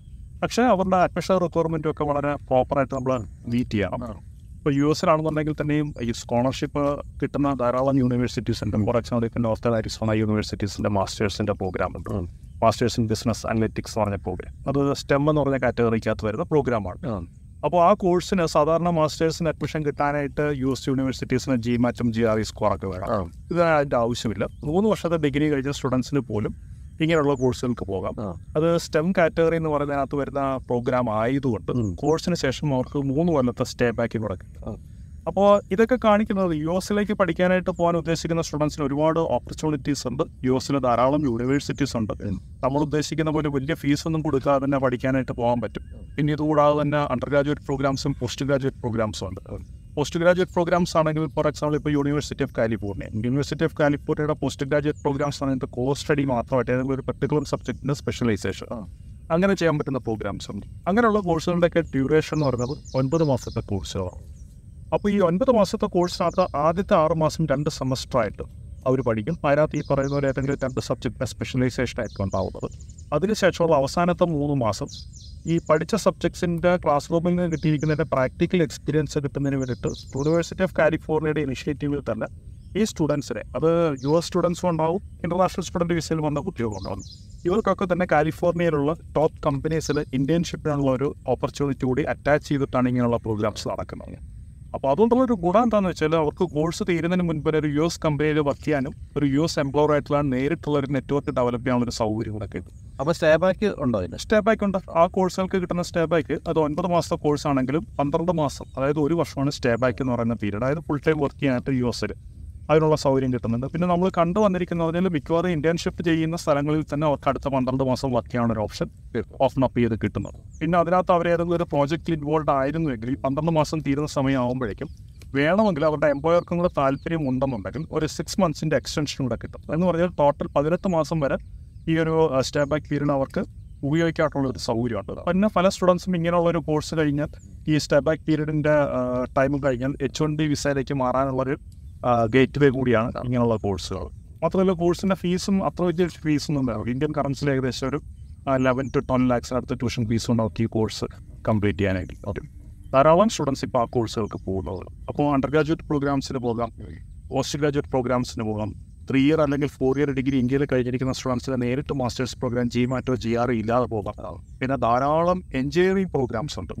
പക്ഷേ അവരുടെ അഡ്മിഷൻ റിക്വയർമെൻറ്റും ഒക്കെ വളരെ പ്രോപ്പറായിട്ട് നമ്മൾ മീറ്റ് ചെയ്യണം ഇപ്പോൾ യു ആണെന്നുണ്ടെങ്കിൽ തന്നെയും ഈ സ്കോളർഷിപ്പ് കിട്ടുന്ന ധാരാളം യൂണിവേഴ്സിറ്റീസ് ഉണ്ട് ഫോർ എക്സാമ്പിൾ ഇപ്പോൾ നോർത്ത് അരിസോണ യൂണിവേഴ്സിറ്റീസിൻ്റെ മാസ്റ്റേഴ്സിൻ്റെ പ്രോഗ്രാം ഉണ്ട് മാസ്റ്റേഴ്സ് ഇൻ ബിസിനസ് അനലറ്റിക്സ് എന്ന് പറഞ്ഞ പ്രോഗ്രാം അത് സ്റ്റെം എന്ന് പറഞ്ഞ കാറ്റഗറിക്കകത്ത് വരുന്ന പ്രോഗ്രാമാണ് അപ്പോൾ ആ കോഴ്സിന് സാധാരണ മാസ്റ്റേഴ്സിന് അഡ്മിഷൻ കിട്ടാനായിട്ട് യു എസ് യൂണിവേഴ്സിറ്റീസിന് ജി മാറ്റും ജി ആർ ഇ സ്കോറൊക്കെ വേണം ഇതിന് അതിൻ്റെ ആവശ്യമില്ല മൂന്ന് വർഷത്തെ ഡിഗ്രി കഴിഞ്ഞ സ്റ്റുഡൻസിന് പോലും ഇങ്ങനെയുള്ള കോഴ്സുകൾക്ക് പോകാം അത് സ്റ്റെം കാറ്റഗറി എന്ന് പറയുന്നതിനകത്ത് വരുന്ന പ്രോഗ്രാം ആയതുകൊണ്ട് കോഴ്സിന് ശേഷം അവർക്ക് മൂന്ന് കൊല്ലത്തെ സ്റ്റേ ബാക്കി കൊടുക്കും അപ്പോൾ ഇതൊക്കെ കാണിക്കുന്നത് യു എസിലേക്ക് പഠിക്കാനായിട്ട് പോകാൻ ഉദ്ദേശിക്കുന്ന സ്റ്റുഡൻസിന് ഒരുപാട് ഓപ്പർച്യൂണിറ്റീസ് ഉണ്ട് യു എസിന് ധാരാളം യൂണിവേഴ്സിറ്റീസ് ഉണ്ട് നമ്മൾ ഉദ്ദേശിക്കുന്ന പോലെ വലിയ ഫീസൊന്നും കൊടുക്കാതെ തന്നെ പഠിക്കാനായിട്ട് പോകാൻ പറ്റും പിന്നെ ഇതുകൂടാതെ തന്നെ അണ്ടർ ഗ്രാജുവേറ്റ് പ്രോഗ്രാംസും പോസ്റ്റ് ഗ്രാജുവേറ്റ് പ്രോഗ്രാംസും ഉണ്ട് പോസ്റ്റ് ഗ്രാജുവേറ്റ് പ്രോഗ്രാംസ് ആണെങ്കിൽ ഫോർ എക്സാമ്പിൾ ഇപ്പോൾ university of California university of കാലിഫോർണിയയുടെ പോസ്റ്റ് ഗ്രാജുവേറ്റ് പ്രോഗ്രാംസ് ആണെങ്കിൽ കോഴ്സ് സ്റ്റഡി മാത്രമായിട്ട് ഏതെങ്കിലും ഒരു പെർട്ടിക്കുലർ സബ്ജക്റ്റിൻ്റെ സ്പെഷ്യലൈസേഷൻ അങ്ങനെ ചെയ്യാൻ പറ്റുന്ന പ്രോഗ്രാംസ് ഉണ്ട് അങ്ങനെയുള്ള കോഴ്സുകളുടെയൊക്കെ ഡ്യൂറേഷൻ എന്ന് പറയുന്നത് ഒൻപത് മാസത്തെ കോഴ്സുകളാണ് അപ്പോൾ ഈ ഒൻപത് മാസത്തെ കോഴ്സിനകത്ത് ആദ്യത്തെ ആറ് മാസം രണ്ട് സെമസ്റ്ററായിട്ട് അവർ പഠിക്കും അതിനകത്ത് ഈ പറയുന്ന പോലെ ഏതെങ്കിലും രണ്ട് സബ്ജക്റ്റിൻ്റെ സ്പെഷ്യലൈസേഷൻ ആയിരിക്കും ഉണ്ടാവുന്നത് അതിനുശേഷമുള്ള അവസാനത്തെ മൂന്ന് മാസം ഈ പഠിച്ച സബ്ജക്ട്സിൻ്റെ ക്ലാസ് റൂമിൽ നിന്ന് കിട്ടിയിരിക്കുന്നതിൻ്റെ പ്രാക്ടിക്കൽ എക്സ്പീരിയൻസ് കിട്ടുന്നതിന് വേണ്ടിയിട്ട് യൂണിവേഴ്സിറ്റി ഓഫ് കാലിഫോർണിയയുടെ ഇനിഷ്യേറ്റീവിൽ തന്നെ ഈ സ്റ്റുഡൻസിനെ അത് യു എസ് സ്റ്റുഡൻസും ഉണ്ടാവും ഇൻ്റർനാഷണൽ സ്റ്റുഡൻറ്റ് വിസയിൽ വന്ന കുട്ടികളും ഉണ്ടാവും ഇവർക്കൊക്കെ തന്നെ കാലിഫോർണിയയിലുള്ള ടോപ്പ് കമ്പനീസിൽ ഇൻറ്റേൺഷിപ്പിനുള്ള ഒരു ഓപ്പർച്യൂണിറ്റി കൂടി അറ്റാച്ച് ചെയ്തിട്ടാണ് ഇങ്ങനെയുള്ള പ്രോഗ്രാംസ് നടക്കുന്നത് അപ്പോൾ അതുകൊണ്ടുള്ളൊരു ഗുണം എന്താണെന്ന് വെച്ചാൽ അവർക്ക് കോഴ്സ് തീരുന്നതിന് മുൻപ് ഒരു യു എസ് കമ്പനിയിൽ വർക്ക് ചെയ്യാനും ഒരു യു എസ് ആയിട്ടുള്ള നേരിട്ടുള്ള ഒരു നെറ്റ്വർക്ക് ഡെവലപ്പ് ചെയ്യാനുള്ള ഒരു സൗകര്യം കൂടെ കിട്ടും അപ്പോൾ സ്റ്റേ ബാക്ക് ഉണ്ടോ അതിന് സ്റ്റേ ബാക്ക് ഉണ്ട് ആ കോഴ്സുകൾക്ക് കിട്ടുന്ന സ്റ്റേ ബാക്ക് അത് ഒൻപത് മാസത്തെ കോഴ്സ് ആണെങ്കിലും പന്ത്രണ്ട് മാസം അതായത് ഒരു വർഷമാണ് സ്റ്റേ ബാക്ക് എന്ന് പറയുന്ന പീരീഡ് അതായത് ഫുൾ ടൈം വർക്ക് ചെയ്യാനായിട്ട് യു എസിൽ അതിനുള്ള സൗകര്യം കിട്ടുന്നുണ്ട് പിന്നെ നമ്മൾ കണ്ടു വന്നിരിക്കുന്നതിൽ മിക്കവാറും ഇന്റേൺഷിപ്പ് ചെയ്യുന്ന സ്ഥലങ്ങളിൽ തന്നെ അവർക്ക് അടുത്ത പന്ത്രണ്ട് മാസം വർക്ക് ചെയ്യാനുള്ള ഒരു ഓപ്ഷൻ ഓഫ് അപ്പ് ചെയ്ത് കിട്ടുന്നത് പിന്നെ അതിനകത്ത് അവർ ഏതെങ്കിലും ഒരു പ്രോജക്റ്റിൽ ഇൻവോൾവ് ആയിരുന്നുവെങ്കിൽ പന്ത്രണ്ട് മാസം തീരുന്ന സമയം ആകുമ്പോഴേക്കും വേണമെങ്കിൽ അവരുടെ എംപ്ലോയർക്കും കൂടെ താല്പര്യം ഉണ്ടെന്നുണ്ടെങ്കിൽ ഒരു സിക്സ് മന്ത്സിൻ്റെ എക്സ്റ്റൻഷൻ കൂടെ കിട്ടും എന്ന് പറഞ്ഞാൽ ടോട്ടൽ പതിനെട്ട് മാസം വരെ ഈ ഒരു സ്റ്റെപ്പ് ബാക്ക് പീരീഡ് അവർക്ക് ഉപയോഗിക്കാനുള്ള ഒരു സൗകര്യമാണ് പിന്നെ പല സ്റ്റുഡൻസും ഇങ്ങനെയുള്ള ഒരു കോഴ്സ് കഴിഞ്ഞാൽ ഈ സ്റ്റെപ്പ് ബാക്ക് പീരീഡിൻ്റെ ടൈം കഴിഞ്ഞാൽ എച്ച് വൺ ഡി വിസയിലേക്ക് മാറാനുള്ളൊരു ഗേറ്റ് വേ കൂടിയാണ് ഇങ്ങനെയുള്ള കോഴ്സുകൾ മാത്രമല്ല കോഴ്സിൻ്റെ ഫീസും അത്ര വലിയ ഫീസൊന്നും ഉണ്ടാവും ഇന്ത്യൻ കറൻസിൽ ഏകദേശം ഒരു ലെവൻ ടു ടെൻ ലാക്സിനടുത്ത് ട്യൂഷൻ ഫീസ് ഉണ്ടാക്കി ഈ കോഴ്സ് കംപ്ലീറ്റ് ചെയ്യാനായിട്ട് പറ്റും ധാരാളം സ്റ്റുഡൻസ് ഇപ്പോൾ ആ കോഴ്സുകൾക്ക് പോകുന്നത് അപ്പോൾ അണ്ടർ ഗ്രാജുവേറ്റ് പ്രോഗ്രാംസിന് പോകാം പോസ്റ്റ് ഗ്രാജുവേറ്റ് പ്രോഗ്രാംസിന് പോകാം ത്രീ ഇയർ അല്ലെങ്കിൽ ഫോർ ഇയർ ഡിഗ്രി ഇന്ത്യയിൽ കഴിഞ്ഞിരിക്കുന്ന സ്റ്റുഡൻസിന് നേരിട്ട് മാസ്റ്റേഴ്സ് പ്രോഗ്രാം ജി മാറ്റോ ജി ആർ ഇല്ലാതെ പോകാം പിന്നെ ധാരാളം എഞ്ചിനീയറിംഗ് പ്രോഗ്രാംസ് ഉണ്ട്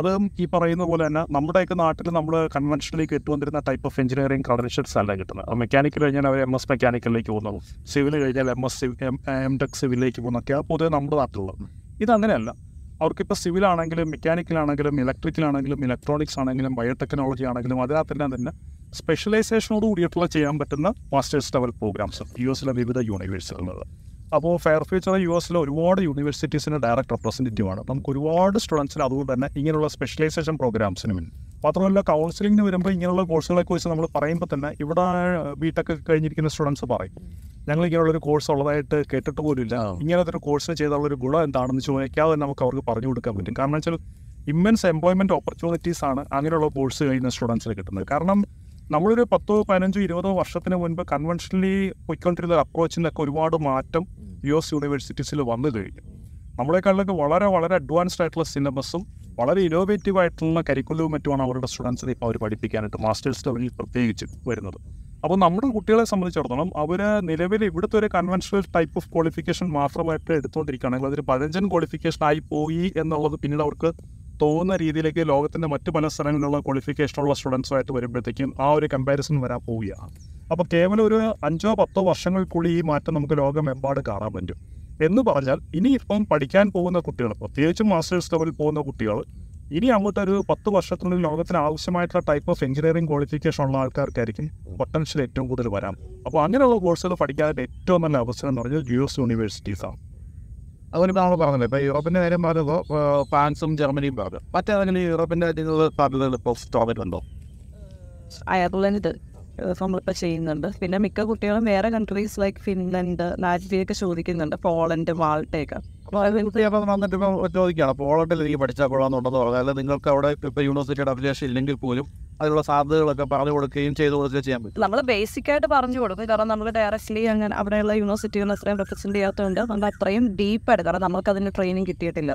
അതും ഈ പറയുന്ന പോലെ തന്നെ നമ്മുടെയൊക്കെ നാട്ടിൽ നമ്മൾ കൺവെൻഷനിലേക്ക് കിട്ടുവന്നിരുന്ന ടൈപ്പ് ഓഫ് എഞ്ചിനീയറിംഗ് കൺവെൻഷൻസ് അല്ല കിട്ടുന്നത് മെക്കാനിക്കൽ കഴിഞ്ഞാൽ അവർ എം എസ് മെക്കാനിക്കലിലേക്ക് പോകുന്നത് സിവിൽ കഴിഞ്ഞാൽ എം എസ് എം ടെക് സിവിലേക്ക് പോകുന്നൊക്കെ പൊതുവെ നമ്മുടെ നാട്ടിലുള്ളത് ഇതങ്ങനെയല്ല അവർക്കിപ്പോൾ സിവിൽ ആണെങ്കിലും മെക്കാനിക്കൽ ആണെങ്കിലും ഇലക്ട്രിക്കൽ ആണെങ്കിലും ഇലക്ട്രോണിക്സ് ആണെങ്കിലും ബയോടെക്നോളജി ആണെങ്കിലും അതിനകത്തെല്ലാം തന്നെ സ്പെഷ്യലൈസേഷനോട് കൂടിയിട്ടുള്ള ചെയ്യാൻ പറ്റുന്ന മാസ്റ്റേഴ്സ് ലെവൽ പ്രോഗ്രാംസ് യു എസിലെ വിവിധ യൂണിവേഴ്സിറ്റികളിൽ അപ്പോൾ ഫെയർ ഫ്യൂച്ചർ യു എസിലെ ഒരുപാട് യൂണിവേഴ്സിറ്റീസിൻ്റെ ഡയറക്റ്റ് ആണ് നമുക്ക് ഒരുപാട് സ്റ്റുഡൻസിന് അതുകൊണ്ട് തന്നെ ഇങ്ങനെയുള്ള സ്പെഷ്യലൈസേഷൻ പ്രോഗ്രാംസിന് മുന്നിൽ മാത്രമല്ല കൗൺസിലിങ്ങിന് വരുമ്പോൾ ഇങ്ങനെയുള്ള കോഴ്സുകളെ കുറിച്ച് നമ്മൾ പറയുമ്പോൾ തന്നെ ഇവിടെ ബി ടെക് കഴിഞ്ഞിരിക്കുന്ന സ്റ്റുഡൻസ് പറയും ഞങ്ങൾ ഇങ്ങനെയുള്ളൊരു കോഴ്സ് ഉള്ളതായിട്ട് കേട്ടിട്ട് പോലുമില്ല ഇങ്ങനത്തെ ഒരു കോഴ്സ് ചെയ്തുള്ളൊരു ഗുണം എന്താണെന്ന് ചോദിക്കാതെ നമുക്ക് അവർക്ക് പറഞ്ഞു കൊടുക്കാൻ പറ്റും കാരണം വെച്ചാൽ ഇമ്മൻസ് എംപ്ലോയ്മെൻറ്റ് ഓപ്പർച്യൂണിറ്റീസ് ആണ് അങ്ങനെയുള്ള കോഴ്സ് കഴിയുന്ന സ്റ്റുഡൻസിന് കിട്ടുന്നത് കാരണം നമ്മളൊരു പത്തോ പതിനഞ്ചോ ഇരുപതോ വർഷത്തിന് മുൻപ് കൺവെൻഷനലി പോയിക്കൊണ്ടിരുന്ന അപ്രോച്ചിനൊക്കെ ഒരുപാട് മാറ്റം യു എസ് യൂണിവേഴ്സിറ്റീസിൽ വന്നു കഴിഞ്ഞു നമ്മളെക്കാളിലൊക്കെ വളരെ വളരെ അഡ്വാൻസ്ഡ് ആയിട്ടുള്ള സിലബസും വളരെ ഇന്നോവേറ്റീവ് ആയിട്ടുള്ള കരിക്കുലവും മറ്റുമാണ് അവരുടെ സ്റ്റുഡൻസിനെ ഇപ്പോൾ അവർ പഠിപ്പിക്കാനായിട്ട് മാസ്റ്റേഴ്സ് ലെവലിൽ പ്രത്യേകിച്ച് വരുന്നത് അപ്പോൾ നമ്മുടെ കുട്ടികളെ സംബന്ധിച്ചിടത്തോളം അവർ നിലവിൽ ഇവിടുത്തെ ഒരു കൺവെൻഷണൽ ടൈപ്പ് ഓഫ് ക്വാളിഫിക്കേഷൻ മാത്രമായിട്ട് എടുത്തുകൊണ്ടിരിക്കുകയാണെങ്കിൽ അതൊരു പതിനഞ്ചൻ ക്വാളിഫിക്കേഷൻ ആയി പോയി എന്നുള്ളത് പിന്നീട് അവർക്ക് തോന്നുന്ന രീതിയിലേക്ക് ലോകത്തിൻ്റെ മറ്റ് പല സ്ഥലങ്ങളിലുള്ള ക്വാളിഫിക്കേഷനുള്ള സ്റ്റുഡൻസുമായിട്ട് വരുമ്പോഴത്തേക്കും ആ ഒരു കമ്പാരിസൺ വരാൻ പോവുകയാണ് അപ്പോൾ കേവലം ഒരു അഞ്ചോ പത്തോ വർഷങ്ങൾക്കുള്ളിൽ ഈ മാറ്റം നമുക്ക് ലോകമെമ്പാട് കാണാൻ പറ്റും എന്ന് പറഞ്ഞാൽ ഇനി ഇപ്പം പഠിക്കാൻ പോകുന്ന കുട്ടികൾ പ്രത്യേകിച്ചും മാസ്റ്റേഴ്സ് ലെവലിൽ പോകുന്ന കുട്ടികൾ ഇനി അങ്ങോട്ടൊരു പത്ത് വർഷത്തിനുള്ളിൽ ലോകത്തിന് ആവശ്യമായിട്ടുള്ള ടൈപ്പ് ഓഫ് എഞ്ചിനീയറിംഗ് ക്വാളിഫിക്കേഷൻ ഉള്ള ആൾക്കാർക്കായിരിക്കും പൊട്ടൻഷ്യൽ ഏറ്റവും കൂടുതൽ വരാം അപ്പോൾ അങ്ങനെയുള്ള കോഴ്സുകൾ പഠിക്കാനായിട്ട് ഏറ്റവും നല്ല അവസരം എന്ന് പറഞ്ഞാൽ ജിയോസ്
യൂണിവേഴ്സിറ്റീസാണ് അതുപോലെ നമ്മൾ പറഞ്ഞത് ഇപ്പൊ യൂറോപ്പിന്റെ കാര്യം പറയുമ്പോൾ ഫ്രാൻസും ജർമ്മനിയും പറഞ്ഞു മറ്റേതെങ്കിലും യൂറോപ്പിൻ്റെ സാധ്യതകൾ ഇപ്പോൾ തുറന്നിട്ടുണ്ടോ
അയർലൻഡ് നമ്മളിപ്പോൾ ചെയ്യുന്നുണ്ട് പിന്നെ മിക്ക കുട്ടികളും വേറെ കൺട്രീസ് ലൈക്ക് ഫിൻലൻഡ് ലാറ്റ്വിയൊക്കെ ചോദിക്കുന്നുണ്ട് പോളണ്ട് വാൾട്ടയൊക്കെ
ചോദിക്കുകയാണ് അപ്പോൾ ഓളോട്ടിൽ എനിക്ക് പഠിച്ചാൽ കൊള്ളാമെന്നുണ്ടെന്ന് പറഞ്ഞാൽ അല്ലെങ്കിൽ നിങ്ങൾക്ക് അവിടെ ഇപ്പോൾ യൂണിവേഴ്സിറ്റിയുടെ അഭിലാഷം ഇല്ലെങ്കിൽ പോലും അതിനുള്ള സാധ്യതകളൊക്കെ പറഞ്ഞു കൊടുക്കുകയും ചെയ്തു കൊടുക്കുകയും
ചെയ്യാൻ പറ്റും നമ്മൾ ബേസിക് ആയിട്ട് പറഞ്ഞു കൊടുക്കും കാരണം നമ്മൾ ഡയറക്റ്റ്ലി അങ്ങനെ അവിടെയുള്ള യൂണിവേഴ്സിറ്റികൾ അത്രയും റെപ്രസെന്റ് ചെയ്യാത്തതുകൊണ്ട് നമ്മൾ അത്രയും ഡീപ്പായിട്ട് കാരണം നമുക്ക് അതിന് ട്രെയിനിങ് കിട്ടിയിട്ടില്ല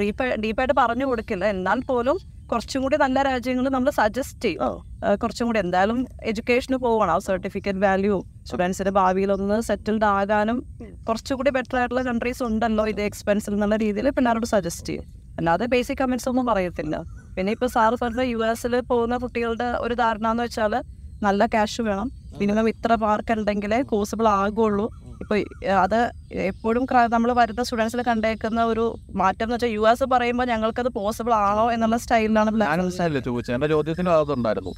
ഡീപ്പ് ഡീപ്പായിട്ട് പറഞ്ഞു കൊടുക്കില്ല എന്നാൽ പോലും കുറച്ചും കൂടി നല്ല രാജ്യങ്ങൾ നമ്മൾ സജസ്റ്റ് ചെയ്യും കുറച്ചും കൂടി എന്തായാലും എഡ്യൂക്കേഷന് പോകണം ആ സർട്ടിഫിക്കറ്റ് വാല്യൂ സ്റ്റുഡൻസിന് ഒന്ന് സെറ്റിൽഡ് ആകാനും കുറച്ചുകൂടി ബെറ്റർ ആയിട്ടുള്ള കൺട്രീസ് ഉണ്ടല്ലോ ഇത് എക്സ്പെൻസിൽ എന്നുള്ള രീതിയിൽ പിള്ളേരോട് സജസ്റ്റ് ചെയ്യും അല്ലാതെ ബേസിക് കമൻസ് ഒന്നും പറയത്തില്ല പിന്നെ ഇപ്പൊ സാറ് പറഞ്ഞ യു എസിൽ പോകുന്ന കുട്ടികളുടെ ഒരു ധാരണ എന്ന് വെച്ചാൽ നല്ല ക്യാഷ് വേണം മിനിമം ഇത്ര മാർക്ക് ഉണ്ടെങ്കിലേ കോസിബിൾ ആകുള്ളൂ ഇപ്പൊ അത് എപ്പോഴും നമ്മൾ വരുന്ന സ്റ്റുഡൻസിൽ കണ്ടേക്കുന്ന ഒരു മാറ്റം എന്ന് വെച്ചാൽ യു എസ് പറയുമ്പോൾ അത് പോസിബിൾ ആണോ എന്നുള്ള സ്റ്റൈലിലാണ്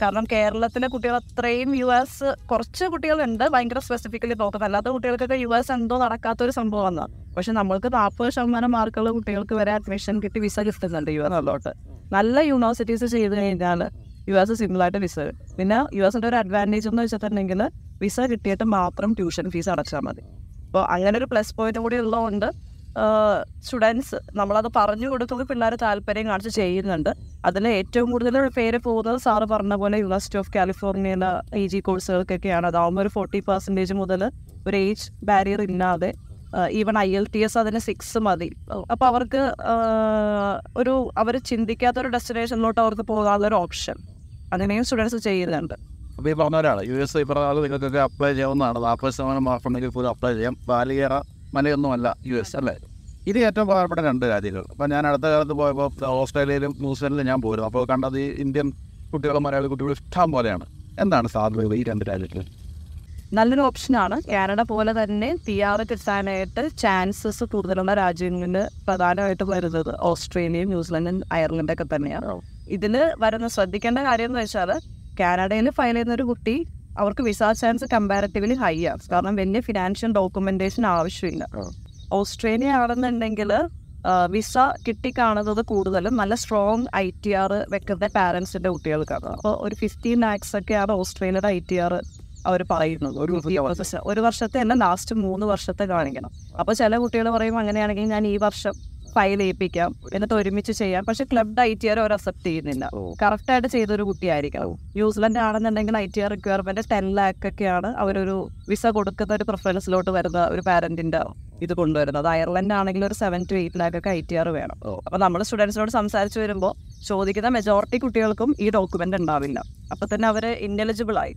കാരണം കേരളത്തിലെ കുട്ടികൾ അത്രയും യു എസ് കുറച്ച് കുട്ടികളുണ്ട് ഭയങ്കര സ്പെസിഫിക്കലി നോക്കുന്നത് അല്ലാത്ത കുട്ടികൾക്കൊക്കെ യു എസ് എന്തോ നടക്കാത്ത ഒരു സംഭവം ആണ് പക്ഷെ നമ്മൾക്ക് നാൽപ്പത് ശതമാനം മാർക്കുള്ള കുട്ടികൾക്ക് വരെ അഡ്മിഷൻ കിട്ടി വിസ കിട്ടുന്നുണ്ട് യു അല്ലോട്ട് നല്ല യൂണിവേഴ്സിറ്റീസ് ചെയ്ത് കഴിഞ്ഞാൽ യു എസ് ആയിട്ട് വിസ പിന്നെ യു എസിന്റെ ഒരു അഡ്വാൻറ്റേജ് എന്ന് വെച്ചിട്ടുണ്ടെങ്കിൽ വിസ കിട്ടിയിട്ട് മാത്രം ട്യൂഷൻ ഫീസ് അടച്ചാൽ മതി അപ്പോൾ അങ്ങനെ ഒരു പ്ലസ് പോയിന്റ് കൂടി ഉള്ളതുകൊണ്ട് സ്റ്റുഡൻസ് നമ്മളത് പറഞ്ഞു കൊടുത്തത് പിള്ളേർ താല്പര്യം കാണിച്ച് ചെയ്യുന്നുണ്ട് അതിൽ ഏറ്റവും കൂടുതൽ പേര് പോകുന്നത് സാറ് പറഞ്ഞ പോലെ യൂണിവേഴ്സിറ്റി ഓഫ് കാലിഫോർണിയയിലെ ഐ ജി കോഴ്സുകൾക്കൊക്കെയാണ് അതാകുമ്പോൾ ഒരു ഫോർട്ടി പെർസെൻറ്റേജ് മുതൽ ഒരു ഏജ് ബാരിയർ ഇല്ലാതെ even I L T S അതിന് സിക്സ് മതി അപ്പോൾ അവർക്ക് ഒരു അവർ ചിന്തിക്കാത്തൊരു ഡെസ്റ്റിനേഷനിലോട്ട് അവർക്ക് പോകാനുള്ളൊരു ഓപ്ഷൻ അങ്ങനെയും സ്റ്റുഡൻസ് ചെയ്യുന്നുണ്ട്
അപ്പോൾ ഈ പറഞ്ഞവരാണ് യു എസ് ഐ പറഞ്ഞാൽ നിങ്ങൾക്കൊക്കെ അപ്ലൈ ചെയ്യാവുന്നതാണ് നാൽപ്പത് ശതമാനം മാർക്ക് ഉണ്ടെങ്കിൽ പോലും അപ്ലൈ ചെയ്യാം ബാലികേറ മലയൊന്നുമല്ല യു എസ് അല്ലേ ഇത് ഏറ്റവും പ്രധാനപ്പെട്ട രണ്ട് കാര്യങ്ങൾ അപ്പോൾ ഞാൻ അടുത്ത കാലത്ത് പോയപ്പോൾ ഓസ്ട്രേലിയയിലും ന്യൂസിലൻഡിലും ഞാൻ പോരും അപ്പോൾ കണ്ടത് ഇന്ത്യൻ കുട്ടികളും മലയാളി കുട്ടികളും ഇഷ്ടം പോലെയാണ് എന്താണ് സാധ്യത ഈ രണ്ട് രാജ്യത്തിൽ
നല്ലൊരു ഓപ്ഷനാണ് കാനഡ പോലെ തന്നെ തിയാറ് കിട്ടാനായിട്ട് ചാൻസസ് കൂടുതലുള്ള രാജ്യങ്ങളിൽ പ്രധാനമായിട്ട് വരുന്നത് ഓസ്ട്രേലിയ ന്യൂസിലൻഡ് അയർലൻഡൊക്കെ തന്നെയാണ് ഇതിൽ വരുന്ന ശ്രദ്ധിക്കേണ്ട കാര്യം എന്ന് വെച്ചാൽ കാനഡയിൽ ഫയൽ ചെയ്യുന്ന ഒരു കുട്ടി അവർക്ക് വിസ ചാൻസ് കമ്പാരിറ്റീവ്ലി ഹൈ ആണ് കാരണം വലിയ ഫിനാൻഷ്യൽ ഡോക്യുമെന്റേഷൻ ആവശ്യമില്ല ഓസ്ട്രേലിയ ആണെന്നുണ്ടെങ്കിൽ വിസ കിട്ടിക്കാണുന്നത് കൂടുതലും നല്ല സ്ട്രോങ് ഐ ടി ആർ വെക്കുന്ന പാരന്റ്സിന്റെ കുട്ടികൾക്കാണ് അപ്പോൾ ഒരു ഫിഫ്റ്റീൻ ലാക്സ് ഒക്കെയാണ് ഓസ്ട്രേലിയയുടെ ഐ ടി ആർ അവർ പറയുന്നത് ഒരു വർഷത്തെ എന്നെ ലാസ്റ്റ് മൂന്ന് വർഷത്തെ കാണിക്കണം അപ്പോൾ ചില കുട്ടികൾ പറയും അങ്ങനെയാണെങ്കിൽ ഞാൻ ഈ വർഷം ഫയൽ ചെയ്യിപ്പിക്കാം എന്നിട്ട് ഒരുമിച്ച് ചെയ്യാം പക്ഷെ ക്ലബ് ഐ ടി ആർ അവർ അക്സെപ്റ്റ് ചെയ്യുന്നില്ല കറക്റ്റ് ആയിട്ട് ചെയ്തൊരു കുട്ടിയായിരിക്കണം ന്യൂസിലൻഡ് ആണെന്നുണ്ടെങ്കിൽ I T R requirement ten lakh ഒക്കെയാണ് അവരൊരു വിസ കൊടുക്കുന്ന ഒരു പ്രിഫറൻസിലോട്ട് വരുന്ന ഒരു പാരന്റിന്റെ ഇത് കൊണ്ടുവരുന്നത് അയർലൻഡ് ആണെങ്കിൽ ഒരു സെവൻ ടു എയ്റ്റ് ലാക്ക് ഒക്കെ ഐ ടി ആർ വേണം അപ്പൊ നമ്മൾ സ്റ്റുഡൻസിനോട് സംസാരിച്ചു വരുമ്പോൾ ചോദിക്കുന്ന മെജോറിറ്റി കുട്ടികൾക്കും ഈ ഡോക്യുമെന്റ് ഉണ്ടാവില്ല അപ്പൊ തന്നെ അവര് ഇന്റലിജിബിൾ ആയി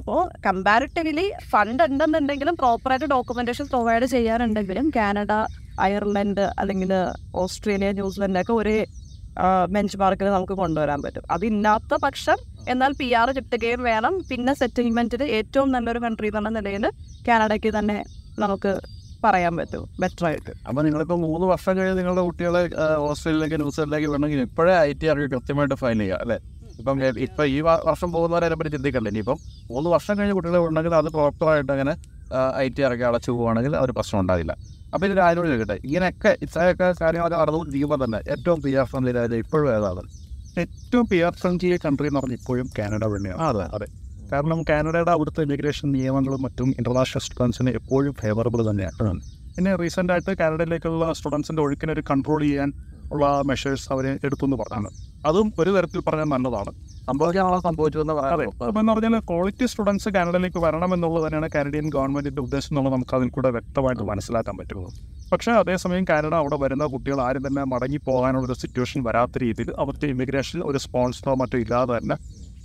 അപ്പോൾ കമ്പാരിറ്റീവ്ലി ഫണ്ട് ഉണ്ടെന്നുണ്ടെങ്കിലും പ്രോപ്പറായിട്ട് ഡോക്യുമെന്റേഷൻ പ്രൊവൈഡ് ചെയ്യാറുണ്ടെങ്കിലും കാനഡ അയർലൻഡ് അല്ലെങ്കിൽ ഓസ്ട്രേലിയ ഒക്കെ ഒരേ ബെഞ്ച് മാർക്കിൽ നമുക്ക് കൊണ്ടുവരാൻ പറ്റും അതില്ലാത്ത പക്ഷം എന്നാൽ പി ആർ കിട്ടുകയും വേണം പിന്നെ സെറ്റിൽമെന്റിൽ ഏറ്റവും നല്ലൊരു കൺട്രി എന്നുള്ള നിലയിൽ കാനഡയ്ക്ക് തന്നെ നമുക്ക് പറയാൻ പറ്റും
ബെറ്റർ ആയിട്ട് അപ്പോൾ നിങ്ങളിപ്പോ മൂന്ന് വർഷം കഴിഞ്ഞ് നിങ്ങളുടെ കുട്ടികളെ ഓസ്ട്രേലിയയിലേക്ക് ന്യൂസിലൻഡിലേക്ക് വേണമെങ്കിൽ ഇപ്പോഴേ ഐ ടി ആർ കൃത്യമായിട്ട് ഫൈൻ ചെയ്യുക അല്ലേ ഇപ്പം ഇപ്പൊ ഈ വർഷം പോകുന്നവരെ അതിനെപ്പറ്റി ഇനി ഇനിയിപ്പം മൂന്ന് വർഷം കഴിഞ്ഞ് കുട്ടികളെ ഉണ്ടെങ്കിൽ അത് പ്രോപ്പറായിട്ട് അങ്ങനെ ഐ ടി ഒക്കെ അടച്ചു പോവുകയാണെങ്കിൽ ഒരു പ്രശ്നം ഉണ്ടാകില്ല അപ്പം ഇതിൻ്റെ ആരോട് ചോദിക്കട്ടെ ഇങ്ങനെയൊക്കെ ഇത്രയൊക്കെ കാര്യങ്ങൾ നടന്നുകൊണ്ടിരിക്കുമ്പോൾ തന്നെ ഏറ്റവും പി ആർ ഫ്രണ്ട്ലി രാജ്യം ഇപ്പോഴും ഏതാണ് ഏറ്റവും പി ആർ ഫ്രണ്ട്ലി കൺട്രി എന്ന് പറഞ്ഞാൽ ഇപ്പോഴും കാനഡ തന്നെയാണ് അതെ അതെ കാരണം
കാനഡയുടെ അവിടുത്തെ ഇമിഗ്രേഷൻ നിയമങ്ങളും മറ്റും ഇന്റർനാഷണൽ സ്റ്റുഡൻസിന് എപ്പോഴും ഫേവറബിൾ തന്നെയാണ് പിന്നെ റീസെൻ്റായിട്ട് ആയിട്ട് കാനഡയിലേക്കുള്ള സ്റ്റുഡൻസിൻ്റെ ഒഴുക്കിനെ ഒരു കൺട്രോൾ ചെയ്യാൻ ഉള്ള മെഷേഴ്സ് അവർ എടുത്തു എന്ന് പറഞ്ഞാണ് അതും ഒരു തരത്തിൽ പറഞ്ഞാൽ നല്ലതാണ് സംഭവിക്കാനുള്ള സംഭവിച്ചതെന്ന് എന്ന് പറഞ്ഞാൽ ക്വാളിറ്റി സ്റ്റുഡൻസ് കാനഡയിലേക്ക് വരണം എന്നുള്ളത് തന്നെയാണ് കാനഡിയൻ ഗവൺമെന്റിന്റെ ഉദ്ദേശം എന്നുള്ളത് നമുക്ക് അതിൽ കൂടെ വ്യക്തമായിട്ട് മനസ്സിലാക്കാൻ പറ്റുന്നത് പക്ഷേ അതേസമയം കാനഡ അവിടെ വരുന്ന കുട്ടികൾ ആരും തന്നെ മടങ്ങി പോകാനുള്ള ഒരു സിറ്റുവേഷൻ വരാത്ത രീതിയിൽ അവർക്ക് ഇമിഗ്രേഷനിൽ ഒരു സ്പോൺസറോ മറ്റോ ഇല്ലാതെ തന്നെ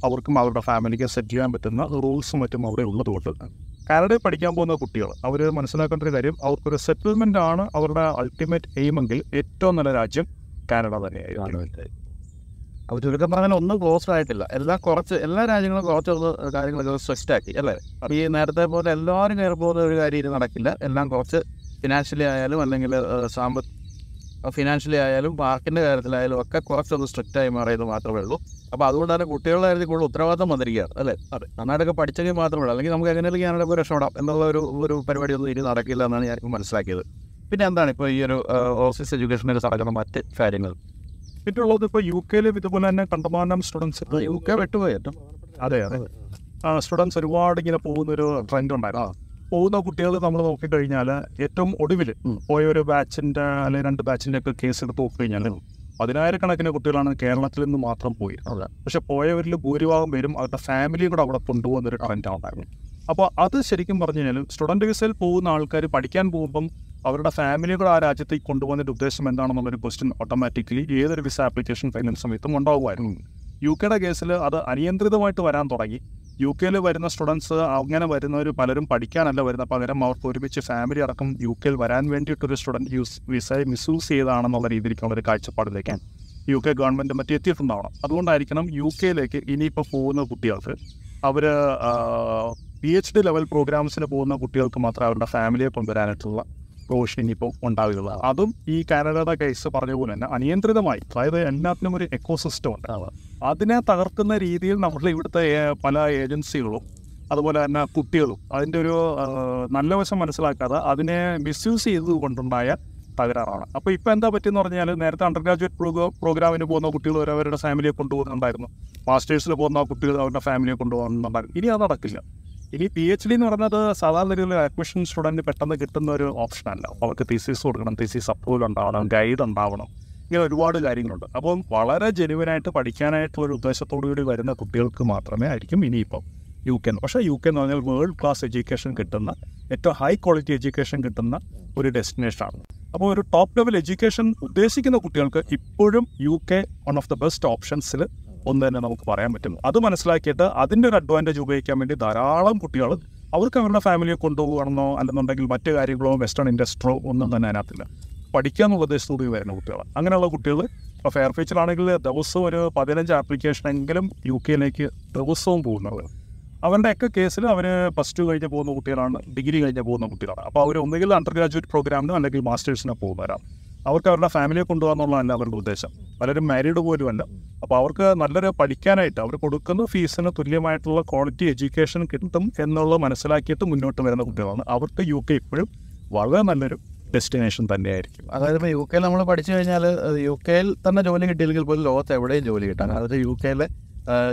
അവർക്കും അവരുടെ ഫാമിലിക്ക് സെറ്റ് ചെയ്യാൻ പറ്റുന്ന റൂൾസും മറ്റും അവിടെ കൊണ്ട് കാനഡയിൽ പഠിക്കാൻ പോകുന്ന കുട്ടികൾ അവർ മനസ്സിലാക്കേണ്ട ഒരു കാര്യം അവർക്കൊരു സെറ്റിൽമെൻ്റ് ആണ് അവരുടെ അൾട്ടിമേറ്റ് എയിമെങ്കിൽ ഏറ്റവും നല്ല രാജ്യം കാനഡ തന്നെയായിരുന്നു
അപ്പോൾ ചുരുക്കം പറഞ്ഞാൽ ഒന്നും ക്ലോസ്ഡ് ആയിട്ടില്ല എല്ലാ കുറച്ച് എല്ലാ രാജ്യങ്ങളും കുറച്ച് കാര്യങ്ങളൊക്കെ സ്ട്രെസ്ഡ് ആക്കി അല്ലേ അപ്പോൾ ഈ നേരത്തെ പോലെ എല്ലാവരും കയറി പോകുന്ന ഒരു കാര്യം ഇത് നടക്കില്ല എല്ലാം കുറച്ച് ഫിനാൻഷ്യലി ആയാലും അല്ലെങ്കിൽ സാമ്പത്തിക ഫിനാൻഷ്യലി ആയാലും പാർക്കിൻ്റെ കാര്യത്തിലായാലും ഒക്കെ കുറച്ചൊന്ന് സ്ട്രിക്റ്റ് ആയി മാറിയത് മാത്രമേ ഉള്ളൂ അപ്പോൾ അതുകൊണ്ട് തന്നെ കുട്ടികളുടെ കാര്യത്തിൽ കൂടുതൽ ഉത്തരവാദിത്തം വന്നിരിക്കുകയാണ് അല്ലേ അതെ നന്നായിട്ടൊക്കെ പഠിച്ചെങ്കിൽ മാത്രമേ ഉള്ളൂ അല്ലെങ്കിൽ നമുക്ക് എങ്ങനെയെങ്കിലും ഞാനൊക്കെ രക്ഷപ്പെടാം എന്നുള്ള ഒരു ഒരു പരിപാടിയൊന്നും ഇനി നടക്കില്ല എന്നാണ് ഞാൻ മനസ്സിലാക്കിയത് പിന്നെ എന്താണ് ഇപ്പോൾ ഈ ഒരു ഓഫീസ് എഡ്യൂക്കേഷൻ്റെ സാഹചര്യം മറ്റ് കാര്യങ്ങൾ മറ്റുള്ളത് ഇപ്പോൾ
യു കെയിലും ഇതുപോലെ തന്നെ കണ്ടമാനം സ്റ്റുഡൻസ് യു കെ വിട്ടുപോയേറ്റവും അതെ അതെ സ്റ്റുഡൻസ് ഒരുപാട് ഇങ്ങനെ പോകുന്ന ഒരു ട്രെൻഡ് ഉണ്ടായിരുന്നു പോകുന്ന കുട്ടികൾ നമ്മൾ നോക്കിക്കഴിഞ്ഞാൽ ഏറ്റവും ഒടുവിൽ പോയ ഒരു ബാച്ചിൻ്റെ അല്ലെങ്കിൽ രണ്ട് ബാച്ചിന്റെ ഒക്കെ കേസ് എടുത്ത് നോക്കിക്കഴിഞ്ഞാൽ പതിനായിരക്കണക്കിന് കുട്ടികളാണ് കേരളത്തിൽ നിന്ന് മാത്രം പോയി പക്ഷെ പോയവരിൽ ഭൂരിഭാഗം പേരും അവരുടെ ഫാമിലിയും കൂടെ അവിടെ ഒരു ട്രെൻഡാണ് ഉണ്ടായിരുന്നു അപ്പോൾ അത് ശരിക്കും പറഞ്ഞു കഴിഞ്ഞാൽ സ്റ്റുഡൻറ്റ് വിസയിൽ പോകുന്ന ആൾക്കാർ പഠിക്കാൻ പോകുമ്പം അവരുടെ ഫാമിലി കൂടെ ആ രാജ്യത്തേക്ക് കൊണ്ടുപോകുന്നതിൻ്റെ ഉദ്ദേശം എന്താണെന്നുള്ളൊരു ക്വസ്റ്റ്യൻ ഓട്ടോമാറ്റിക്കലി ഏതൊരു വിസ ആപ്ലിക്കേഷൻ ഫൈനൽ സമയത്തും ഉണ്ടാകുമായിരുന്നു യു കെയുടെ കേസിൽ അത് അനിയന്ത്രിതമായിട്ട് വരാൻ തുടങ്ങി യു കെയിൽ വരുന്ന സ്റ്റുഡൻസ് അങ്ങനെ വരുന്നവർ പലരും പഠിക്കാനല്ല വരുന്ന പകരം അവർക്ക് ഒരുമിച്ച് ഫാമിലി അടക്കം യു കെയിൽ വരാൻ വേണ്ടിയിട്ടൊരു സ്റ്റുഡൻറ്റ് യൂസ് വിസ മിസ്യൂസ് ചെയ്താണെന്നുള്ള രീതിയിലേക്കുള്ള ഒരു കാഴ്ചപ്പാടിലേക്ക് യു കെ ഗവൺമെൻറ് മറ്റേ എത്തിയിട്ടുണ്ടാവണം അതുകൊണ്ടായിരിക്കണം യു കെയിലേക്ക് ഇനിയിപ്പോൾ പോകുന്ന കുട്ടികൾക്ക് അവർ പി എച്ച് ഡി ലെവൽ പ്രോഗ്രാംസിന് പോകുന്ന കുട്ടികൾക്ക് മാത്രമേ അവരുടെ ഫാമിലിയെ കൊണ്ടുവരാനായിട്ടുള്ള റോഷൻ ഇപ്പോൾ ഉണ്ടാവുന്നത് അതും ഈ കാനഡ കേസ് പറഞ്ഞ പോലെ തന്നെ അനിയന്ത്രിതമായി അതായത് എല്ലാത്തിനും ഒരു എക്കോസിസ്റ്റം ഉണ്ടാവുക അതിനെ തകർക്കുന്ന രീതിയിൽ നമ്മൾ ഇവിടുത്തെ പല ഏജൻസികളും അതുപോലെ തന്നെ കുട്ടികളും അതിൻ്റെ ഒരു നല്ല വശം മനസ്സിലാക്കാതെ അതിനെ മിസ്യൂസ് ചെയ്തുകൊണ്ടുണ്ടായ തകരാറാണ് അപ്പോൾ ഇപ്പോൾ എന്താ പറ്റിയെന്ന് പറഞ്ഞാൽ നേരത്തെ അണ്ടർ ഗ്രാജുവേറ്റ് പ്രോഗ്രോ പ്രോഗ്രാമിന് പോകുന്ന കുട്ടികൾ അവരവരുടെ ഫാമിലിയെ കൊണ്ടുപോകുന്നുണ്ടായിരുന്നു മാസ്റ്റേഴ്സിൽ പോകുന്ന കുട്ടികൾ അവരുടെ ഫാമിലിയെ കൊണ്ടുപോകുന്നുണ്ടായിരുന്നു ഇനി അത് നടക്കില്ല ഇനി പി എച്ച് ഡി എന്ന് പറഞ്ഞത് സാധാരണ രീതിയിൽ അഡ്മിഷൻ സ്റ്റുഡൻറ്റ് പെട്ടെന്ന് കിട്ടുന്ന ഒരു ഓപ്ഷനല്ല അപ്പോൾ അവർക്ക് തീസീസ് കൊടുക്കണം തീസീസ് അപ്രൂവൽ ഉണ്ടാവണം ഗൈഡ് ഉണ്ടാവണം ഇങ്ങനെ ഒരുപാട് കാര്യങ്ങളുണ്ട് അപ്പം വളരെ ജെനുവനായിട്ട് പഠിക്കാനായിട്ടുള്ള ഒരു ഉദ്ദേശത്തോടു കൂടി വരുന്ന കുട്ടികൾക്ക് മാത്രമേ ആയിരിക്കും ഇനിയിപ്പം യു കെൻ പക്ഷേ യു കെ എന്ന് പറഞ്ഞാൽ വേൾഡ് ക്ലാസ് എഡ്യൂക്കേഷൻ കിട്ടുന്ന ഏറ്റവും ഹൈ ക്വാളിറ്റി എഡ്യൂക്കേഷൻ കിട്ടുന്ന ഒരു ഡെസ്റ്റിനേഷനാണ് അപ്പോൾ ഒരു ടോപ്പ് ലെവൽ എഡ്യൂക്കേഷൻ ഉദ്ദേശിക്കുന്ന കുട്ടികൾക്ക് ഇപ്പോഴും U K one of the best ഓപ്ഷൻസിൽ ഒന്ന് തന്നെ നമുക്ക് പറയാൻ പറ്റും അത് മനസ്സിലാക്കിയിട്ട് അതിൻ്റെ ഒരു അഡ്വാൻറ്റേജ് ഉപയോഗിക്കാൻ വേണ്ടി ധാരാളം കുട്ടികൾ അവർക്ക് അവരുടെ ഫാമിലിയെ കൊണ്ടുപോകണമെന്നോ അല്ലെന്നുണ്ടെങ്കിൽ മറ്റു കാര്യങ്ങളോ വെസ്റ്റേൺ ഇൻഡസ്ട്രിയോ ഒന്നും തന്നെ അതിനകത്തില്ല പഠിക്കുക എന്നുള്ള ഉദ്ദേശത്തോടെ വരുന്ന കുട്ടികൾ അങ്ങനെയുള്ള കുട്ടികൾ ഇപ്പോൾ ഫെയർ ഫീച്ചറാണെങ്കിൽ ദിവസവും ഒരു പതിനഞ്ച് ആപ്ലിക്കേഷനെങ്കിലും യു കെയിലേക്ക് ദിവസവും പോകുന്നത് അവരുടെയൊക്കെ കേസിൽ അവർ പ്ലസ് ടു കഴിഞ്ഞ് പോകുന്ന കുട്ടികളാണ് ഡിഗ്രി കഴിഞ്ഞ് പോകുന്ന കുട്ടികളാണ് അപ്പോൾ അവർ ഒന്നുകിൽ അണ്ടർ ഗ്രാജുവേറ്റ് പ്രോഗ്രാമിനോ അല്ലെങ്കിൽ മാസ്റ്റേഴ്സിനോ പോകുന്നവരാണ് അവർക്ക് അവരുടെ ഫാമിലിയെ കൊണ്ടുപോകാന്നുള്ളതല്ല അവരുടെ ഉദ്ദേശം പലരും മാരീഡ് അല്ല അപ്പോൾ അവർക്ക് നല്ലൊരു പഠിക്കാനായിട്ട് അവർ കൊടുക്കുന്ന ഫീസിന് തുല്യമായിട്ടുള്ള ക്വാളിറ്റി എഡ്യൂക്കേഷൻ കിട്ടും എന്നുള്ളത് മനസ്സിലാക്കിയിട്ട് മുന്നോട്ട് വരുന്ന കുട്ടികളാണ് അവർക്ക് യു കെ ഇപ്പോഴും വളരെ നല്ലൊരു
ഡെസ്റ്റിനേഷൻ തന്നെയായിരിക്കും അതായത് ഇപ്പോൾ യു കെയിൽ നമ്മൾ പഠിച്ചു കഴിഞ്ഞാൽ യു കെയിൽ തന്നെ ജോലി കിട്ടിയില്ലെങ്കിൽ പോലും ലോകത്ത് എവിടെയും ജോലി കിട്ടാം അതായത് യു കെയിലെ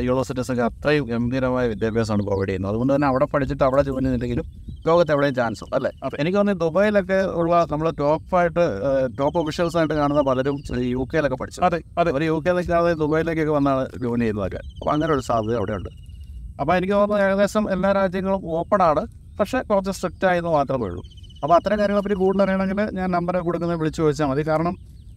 യൂണിവേഴ്സിറ്റീസൊക്കെ അത്രയും ഗംഭീരമായ വിദ്യാഭ്യാസമാണ് പ്രൊവൈഡ് ചെയ്യുന്നത് അതുകൊണ്ട് തന്നെ അവിടെ പഠിച്ചിട്ട് അവിടെ ജോലി ചെയ്യുന്നുണ്ടെങ്കിലും ലോകത്ത് എവിടെയും ചാൻസ് അല്ലേ എനിക്ക് തോന്നുന്നു ദുബായിലൊക്കെ ഉള്ള നമ്മൾ ടോപ്പായിട്ട് ടോപ്പ് ഒഫീഷ്യൽസ് ആയിട്ട് കാണുന്ന പലരും യു കെയിലൊക്കെ പഠിച്ചു അതെ അതെ ഒരു യു കെയിലൊക്കെ ദുബായിലേക്കൊക്കെ വന്നാണ് ജോയിൻ ചെയ്യുന്നതൊക്കെ അപ്പോൾ അങ്ങനെ ഒരു സാധ്യത അവിടെയുണ്ട് അപ്പോൾ എനിക്ക് തോന്നുന്നു ഏകദേശം എല്ലാ രാജ്യങ്ങളും ഓപ്പൺ ആണ് പക്ഷേ കുറച്ച് സ്ട്രിക്റ്റ് ആയെന്ന് മാത്രമേ ഉള്ളൂ അപ്പോൾ അത്തരം കാര്യങ്ങളെപ്പറ്റി കൂടുതൽ അറിയണമെങ്കിൽ ഞാൻ നമ്പർ കൊടുക്കുന്നത് വിളിച്ചു ചോദിച്ചാൽ മതി കാരണം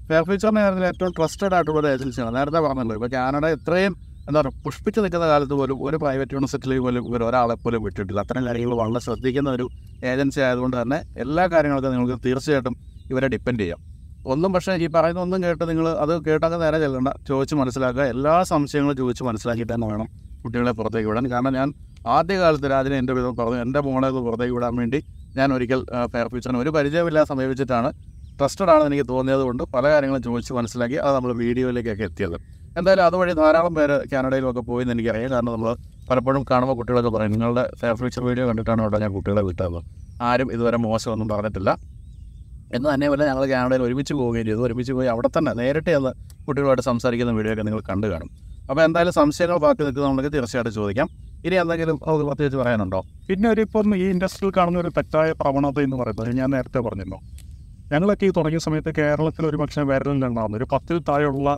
ഫെയർ ഫ്യൂച്ചറിൻ്റെ കാര്യത്തിൽ ഏറ്റവും ട്രസ്റ്റഡ് ആയിട്ടുള്ള ഒരു ഏജൻസിയാണ് നേരത്തെ പറഞ്ഞല്ലോ ഇപ്പോൾ കാനഡ ഇത്രയും എന്താ പറയുക പുഷ്പിച്ച് നിൽക്കുന്ന കാലത്ത് പോലും ഒരു പ്രൈവറ്റ് യൂണിവേഴ്സിറ്റിയിൽ പോലും ഇവർ ഒരാളെ പോലും വിട്ടിട്ടില്ല അത്തരം കാര്യങ്ങൾ വളരെ ശ്രദ്ധിക്കുന്ന ഒരു ഏജൻസി ആയതുകൊണ്ട് തന്നെ എല്ലാ കാര്യങ്ങൾക്കും നിങ്ങൾക്ക് തീർച്ചയായിട്ടും ഇവരെ ഡിപ്പെൻഡ് ചെയ്യാം ഒന്നും പക്ഷേ ഈ പറയുന്ന ഒന്നും കേട്ട് നിങ്ങൾ അത് കേട്ടൊക്കെ നേരെ ചെല്ലണ്ട ചോദിച്ച് മനസ്സിലാക്കുക എല്ലാ സംശയങ്ങളും ചോദിച്ച് മനസ്സിലാക്കി തന്നെ വേണം കുട്ടികളെ പുറത്തേക്ക് വിടാൻ കാരണം ഞാൻ ആദ്യകാലത്ത് രാജിനെ എൻ്റെ വിധം പറഞ്ഞു എൻ്റെ മോളെ പുറത്തേക്ക് വിടാൻ വേണ്ടി ഞാൻ ഒരിക്കൽ ഫെയർ ഫ്യൂച്ചറിന് ഒരു പരിചയമില്ലാതെ സമീപിച്ചിട്ടാണ് ട്രസ്റ്റഡ് ആണെന്ന് എനിക്ക് തോന്നിയത് കൊണ്ട് പല കാര്യങ്ങളും ചോദിച്ച് മനസ്സിലാക്കി അത് നമ്മൾ വീഡിയോയിലേക്കൊക്കെ എത്തിയത് എന്തായാലും അതുവഴി ധാരാളം പേര് കാനഡയിലൊക്കെ പോയി എന്ന് എനിക്കറിയാം കാരണം നമ്മൾ പലപ്പോഴും കാണുമ്പോൾ കുട്ടികളൊക്കെ പറയും നിങ്ങളുടെ ഫെയർ ഫ്യൂച്ചർ വീഡിയോ കണ്ടിട്ടാണ് കേട്ടോ ഞാൻ കുട്ടികളെ വിട്ടത് ആരും ഇതുവരെ മോശമൊന്നും പറഞ്ഞിട്ടില്ല എന്ന് തന്നെ പോലെ ഞങ്ങൾ കാനഡയിൽ ഒരുമിച്ച് പോവുകയും ചെയ്തു ഒരുമിച്ച് പോയി അവിടെ തന്നെ നേരിട്ട് ചെന്ന് കുട്ടികളുമായിട്ട് സംസാരിക്കുന്ന വീഡിയോ ഒക്കെ നിങ്ങൾ കണ്ടു കാണും അപ്പോൾ എന്തായാലും സംശയങ്ങൾ ബാക്കി നിൽക്കുന്നുണ്ടെങ്കിൽ തീർച്ചയായിട്ടും ചോദിക്കാം ഇനി എന്തെങ്കിലും അത് പ്രത്യേകിച്ച് പറയാനുണ്ടോ പിന്നെ ഒരു ഇപ്പം ഈ ഇൻഡസ്ട്രിയിൽ കാണുന്ന ഒരു തെറ്റായ പ്രവണത എന്ന് പറയുന്നത് ഞാൻ നേരത്തെ പറഞ്ഞിരുന്നു
ഞങ്ങളൊക്കെ ഈ തുടങ്ങിയ സമയത്ത് കേരളത്തിൽ ഒരു പക്ഷേ വിരലിലുണ്ടാകുന്നു ഒരു പത്തിൽ താഴെയുള്ള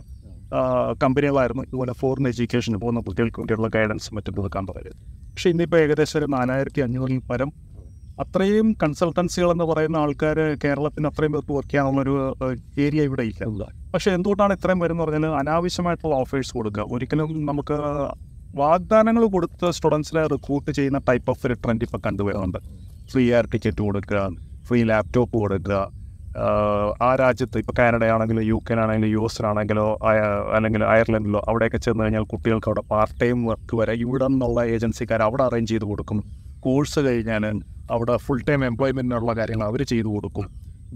കമ്പനികളായിരുന്നു ഇതുപോലെ ഫോറിൻ എഡ്യൂക്കേഷന് പോകുന്ന കുട്ടികൾക്ക് വേണ്ടിയുള്ള ഗൈഡൻസ് മറ്റും കൊടുക്കാൻ പറയുന്നത് പക്ഷേ ഇന്നിപ്പോൾ ഏകദേശം ഒരു നാലായിരത്തി അഞ്ഞൂറിൽ പരം അത്രയും കൺസൾട്ടൻസികൾ എന്ന് പറയുന്ന ആൾക്കാർ കേരളത്തിന് അത്രയും പേർക്ക് വർക്ക് ചെയ്യാനുള്ളൊരു ഏരിയ ഇവിടെ ഇല്ല പക്ഷേ എന്തുകൊണ്ടാണ് ഇത്രയും വരുന്നത് പറഞ്ഞാൽ അനാവശ്യമായിട്ടുള്ള ഓഫേഴ്സ് കൊടുക്കുക ഒരിക്കലും നമുക്ക് വാഗ്ദാനങ്ങൾ കൊടുത്ത് സ്റ്റുഡൻസിനെ റിക്രൂട്ട് ചെയ്യുന്ന ടൈപ്പ് ഓഫ് ഒരു ട്രെൻഡ് ഇപ്പോൾ കണ്ടുവരുന്നുണ്ട് ഫ്രീ എയർ ടിക്കറ്റ് കൊടുക്കുക ഫ്രീ ലാപ്ടോപ്പ് കൊടുക്കുക ആ രാജ്യത്ത് ഇപ്പോൾ കാനഡയാണെങ്കിലും യു ആണെങ്കിലും യു ആണെങ്കിലോ അല്ലെങ്കിൽ അയർലൻഡിലോ അവിടെയൊക്കെ ചെന്ന് കഴിഞ്ഞാൽ കുട്ടികൾക്ക് അവിടെ പാർട്ട് ടൈം വർക്ക് വരെ ഇവിടെ നിന്നുള്ള ഏജൻസിക്കാർ അവിടെ അറേഞ്ച് ചെയ്ത് കൊടുക്കും കോഴ്സ് കഴിഞ്ഞാൽ അവിടെ ഫുൾ ടൈം എംപ്ലോയ്മെൻറ്റിനുള്ള കാര്യങ്ങൾ അവർ ചെയ്തു കൊടുക്കും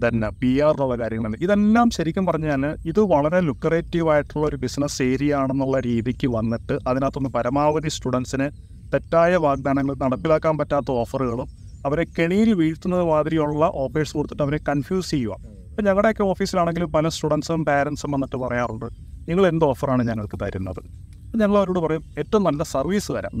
തന്നെ പി ആറിനുള്ള കാര്യങ്ങൾ ഇതെല്ലാം ശരിക്കും പറഞ്ഞാൽ ഇത് വളരെ ലുക്കറേറ്റീവ് ആയിട്ടുള്ള ഒരു ബിസിനസ് ഏരിയ ആണെന്നുള്ള രീതിക്ക് വന്നിട്ട് അതിനകത്തുനിന്ന് പരമാവധി സ്റ്റുഡൻസിന് തെറ്റായ വാഗ്ദാനങ്ങൾ നടപ്പിലാക്കാൻ പറ്റാത്ത ഓഫറുകളും അവരെ കെണിയിൽ വീഴ്ത്തുന്നത് മാതിരിയുള്ള ഓപ്പേഴ്സ് കൊടുത്തിട്ട് അവരെ കൺഫ്യൂസ് ചെയ്യുക ഇപ്പം ഞങ്ങളുടെയൊക്കെ ഓഫീസിലാണെങ്കിലും പല സ്റ്റുഡൻസും പാരൻസും വന്നിട്ട് പറയാറുണ്ട് നിങ്ങൾ എന്ത് ഓഫറാണ് ഞങ്ങൾക്ക് തരുന്നത് ഞങ്ങൾ അവരോട് പറയും ഏറ്റവും നല്ല സർവീസ് തരാം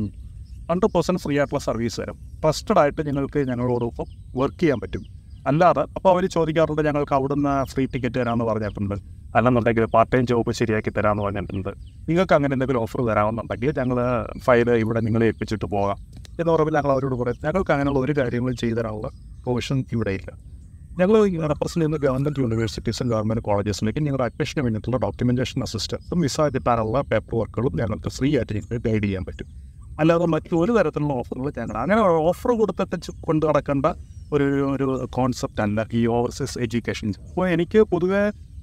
ഹൺഡ്രഡ് പെർസെൻറ്റ് ഫ്രീ ആയിട്ടുള്ള സർവീസ് തരും ട്രസ്റ്റഡ് ആയിട്ട് നിങ്ങൾക്ക് ഞങ്ങളോടൊപ്പം വർക്ക് ചെയ്യാൻ പറ്റും അല്ലാതെ അപ്പോൾ അവർ ചോദിക്കാറുണ്ട് ഞങ്ങൾക്ക് അവിടുന്ന് ഫ്രീ ടിക്കറ്റ് തരാമെന്ന് പറഞ്ഞിട്ടുണ്ട് അല്ലെന്നുണ്ടെങ്കിൽ പാർട്ട് ടൈം ജോബ് ശരിയാക്കി തരാമെന്ന് പറഞ്ഞിട്ടുണ്ട് നിങ്ങൾക്ക് അങ്ങനെ എന്തെങ്കിലും ഓഫർ തരാമെന്നുണ്ടെങ്കിൽ ഞങ്ങൾ ഫയൽ ഇവിടെ നിങ്ങളെ ഏൽപ്പിച്ചിട്ട് പോകാം എന്ന് ഉറവിൽ ഞങ്ങൾ അവരോട് പറയും ഞങ്ങൾക്ക് അങ്ങനെയുള്ള ഒരു കാര്യങ്ങളും ചെയ്തു തരാനുള്ള പ്രൊവിഷൻ ഇവിടെയില്ല ഞങ്ങൾ റെപ്രസെൻ്റ് ചെയ്യുന്ന ഗവൺമെൻറ് യൂണിവേഴ്സിറ്റീസും ഗവൺമെൻറ് കോളേജസിലേക്ക് ഞങ്ങളുടെ അഡ്മിഷന് വേണ്ടിയിട്ടുള്ള ഡോക്യുമെൻറ്റേഷൻ അസിസ്റ്റൻസും വിസ കിട്ടാനുള്ള പേപ്പർ വർക്കുകളും ഞങ്ങൾക്ക് ഫ്രീ ആയിട്ട് ഞങ്ങൾക്ക് ഗൈഡ് ചെയ്യാൻ പറ്റും അല്ലാതെ മറ്റൊരു തരത്തിലുള്ള ഓഫറുകൾ ഞങ്ങൾ അങ്ങനെ ഓഫർ കൊടുത്തിട്ട് കൊണ്ടു നടക്കേണ്ട ഒരു ഒരു കോൺസെപ്റ്റ് അല്ല ഈ ഓവർസീസ് എഡ്യൂക്കേഷൻ അപ്പോൾ എനിക്ക് പൊതുവേ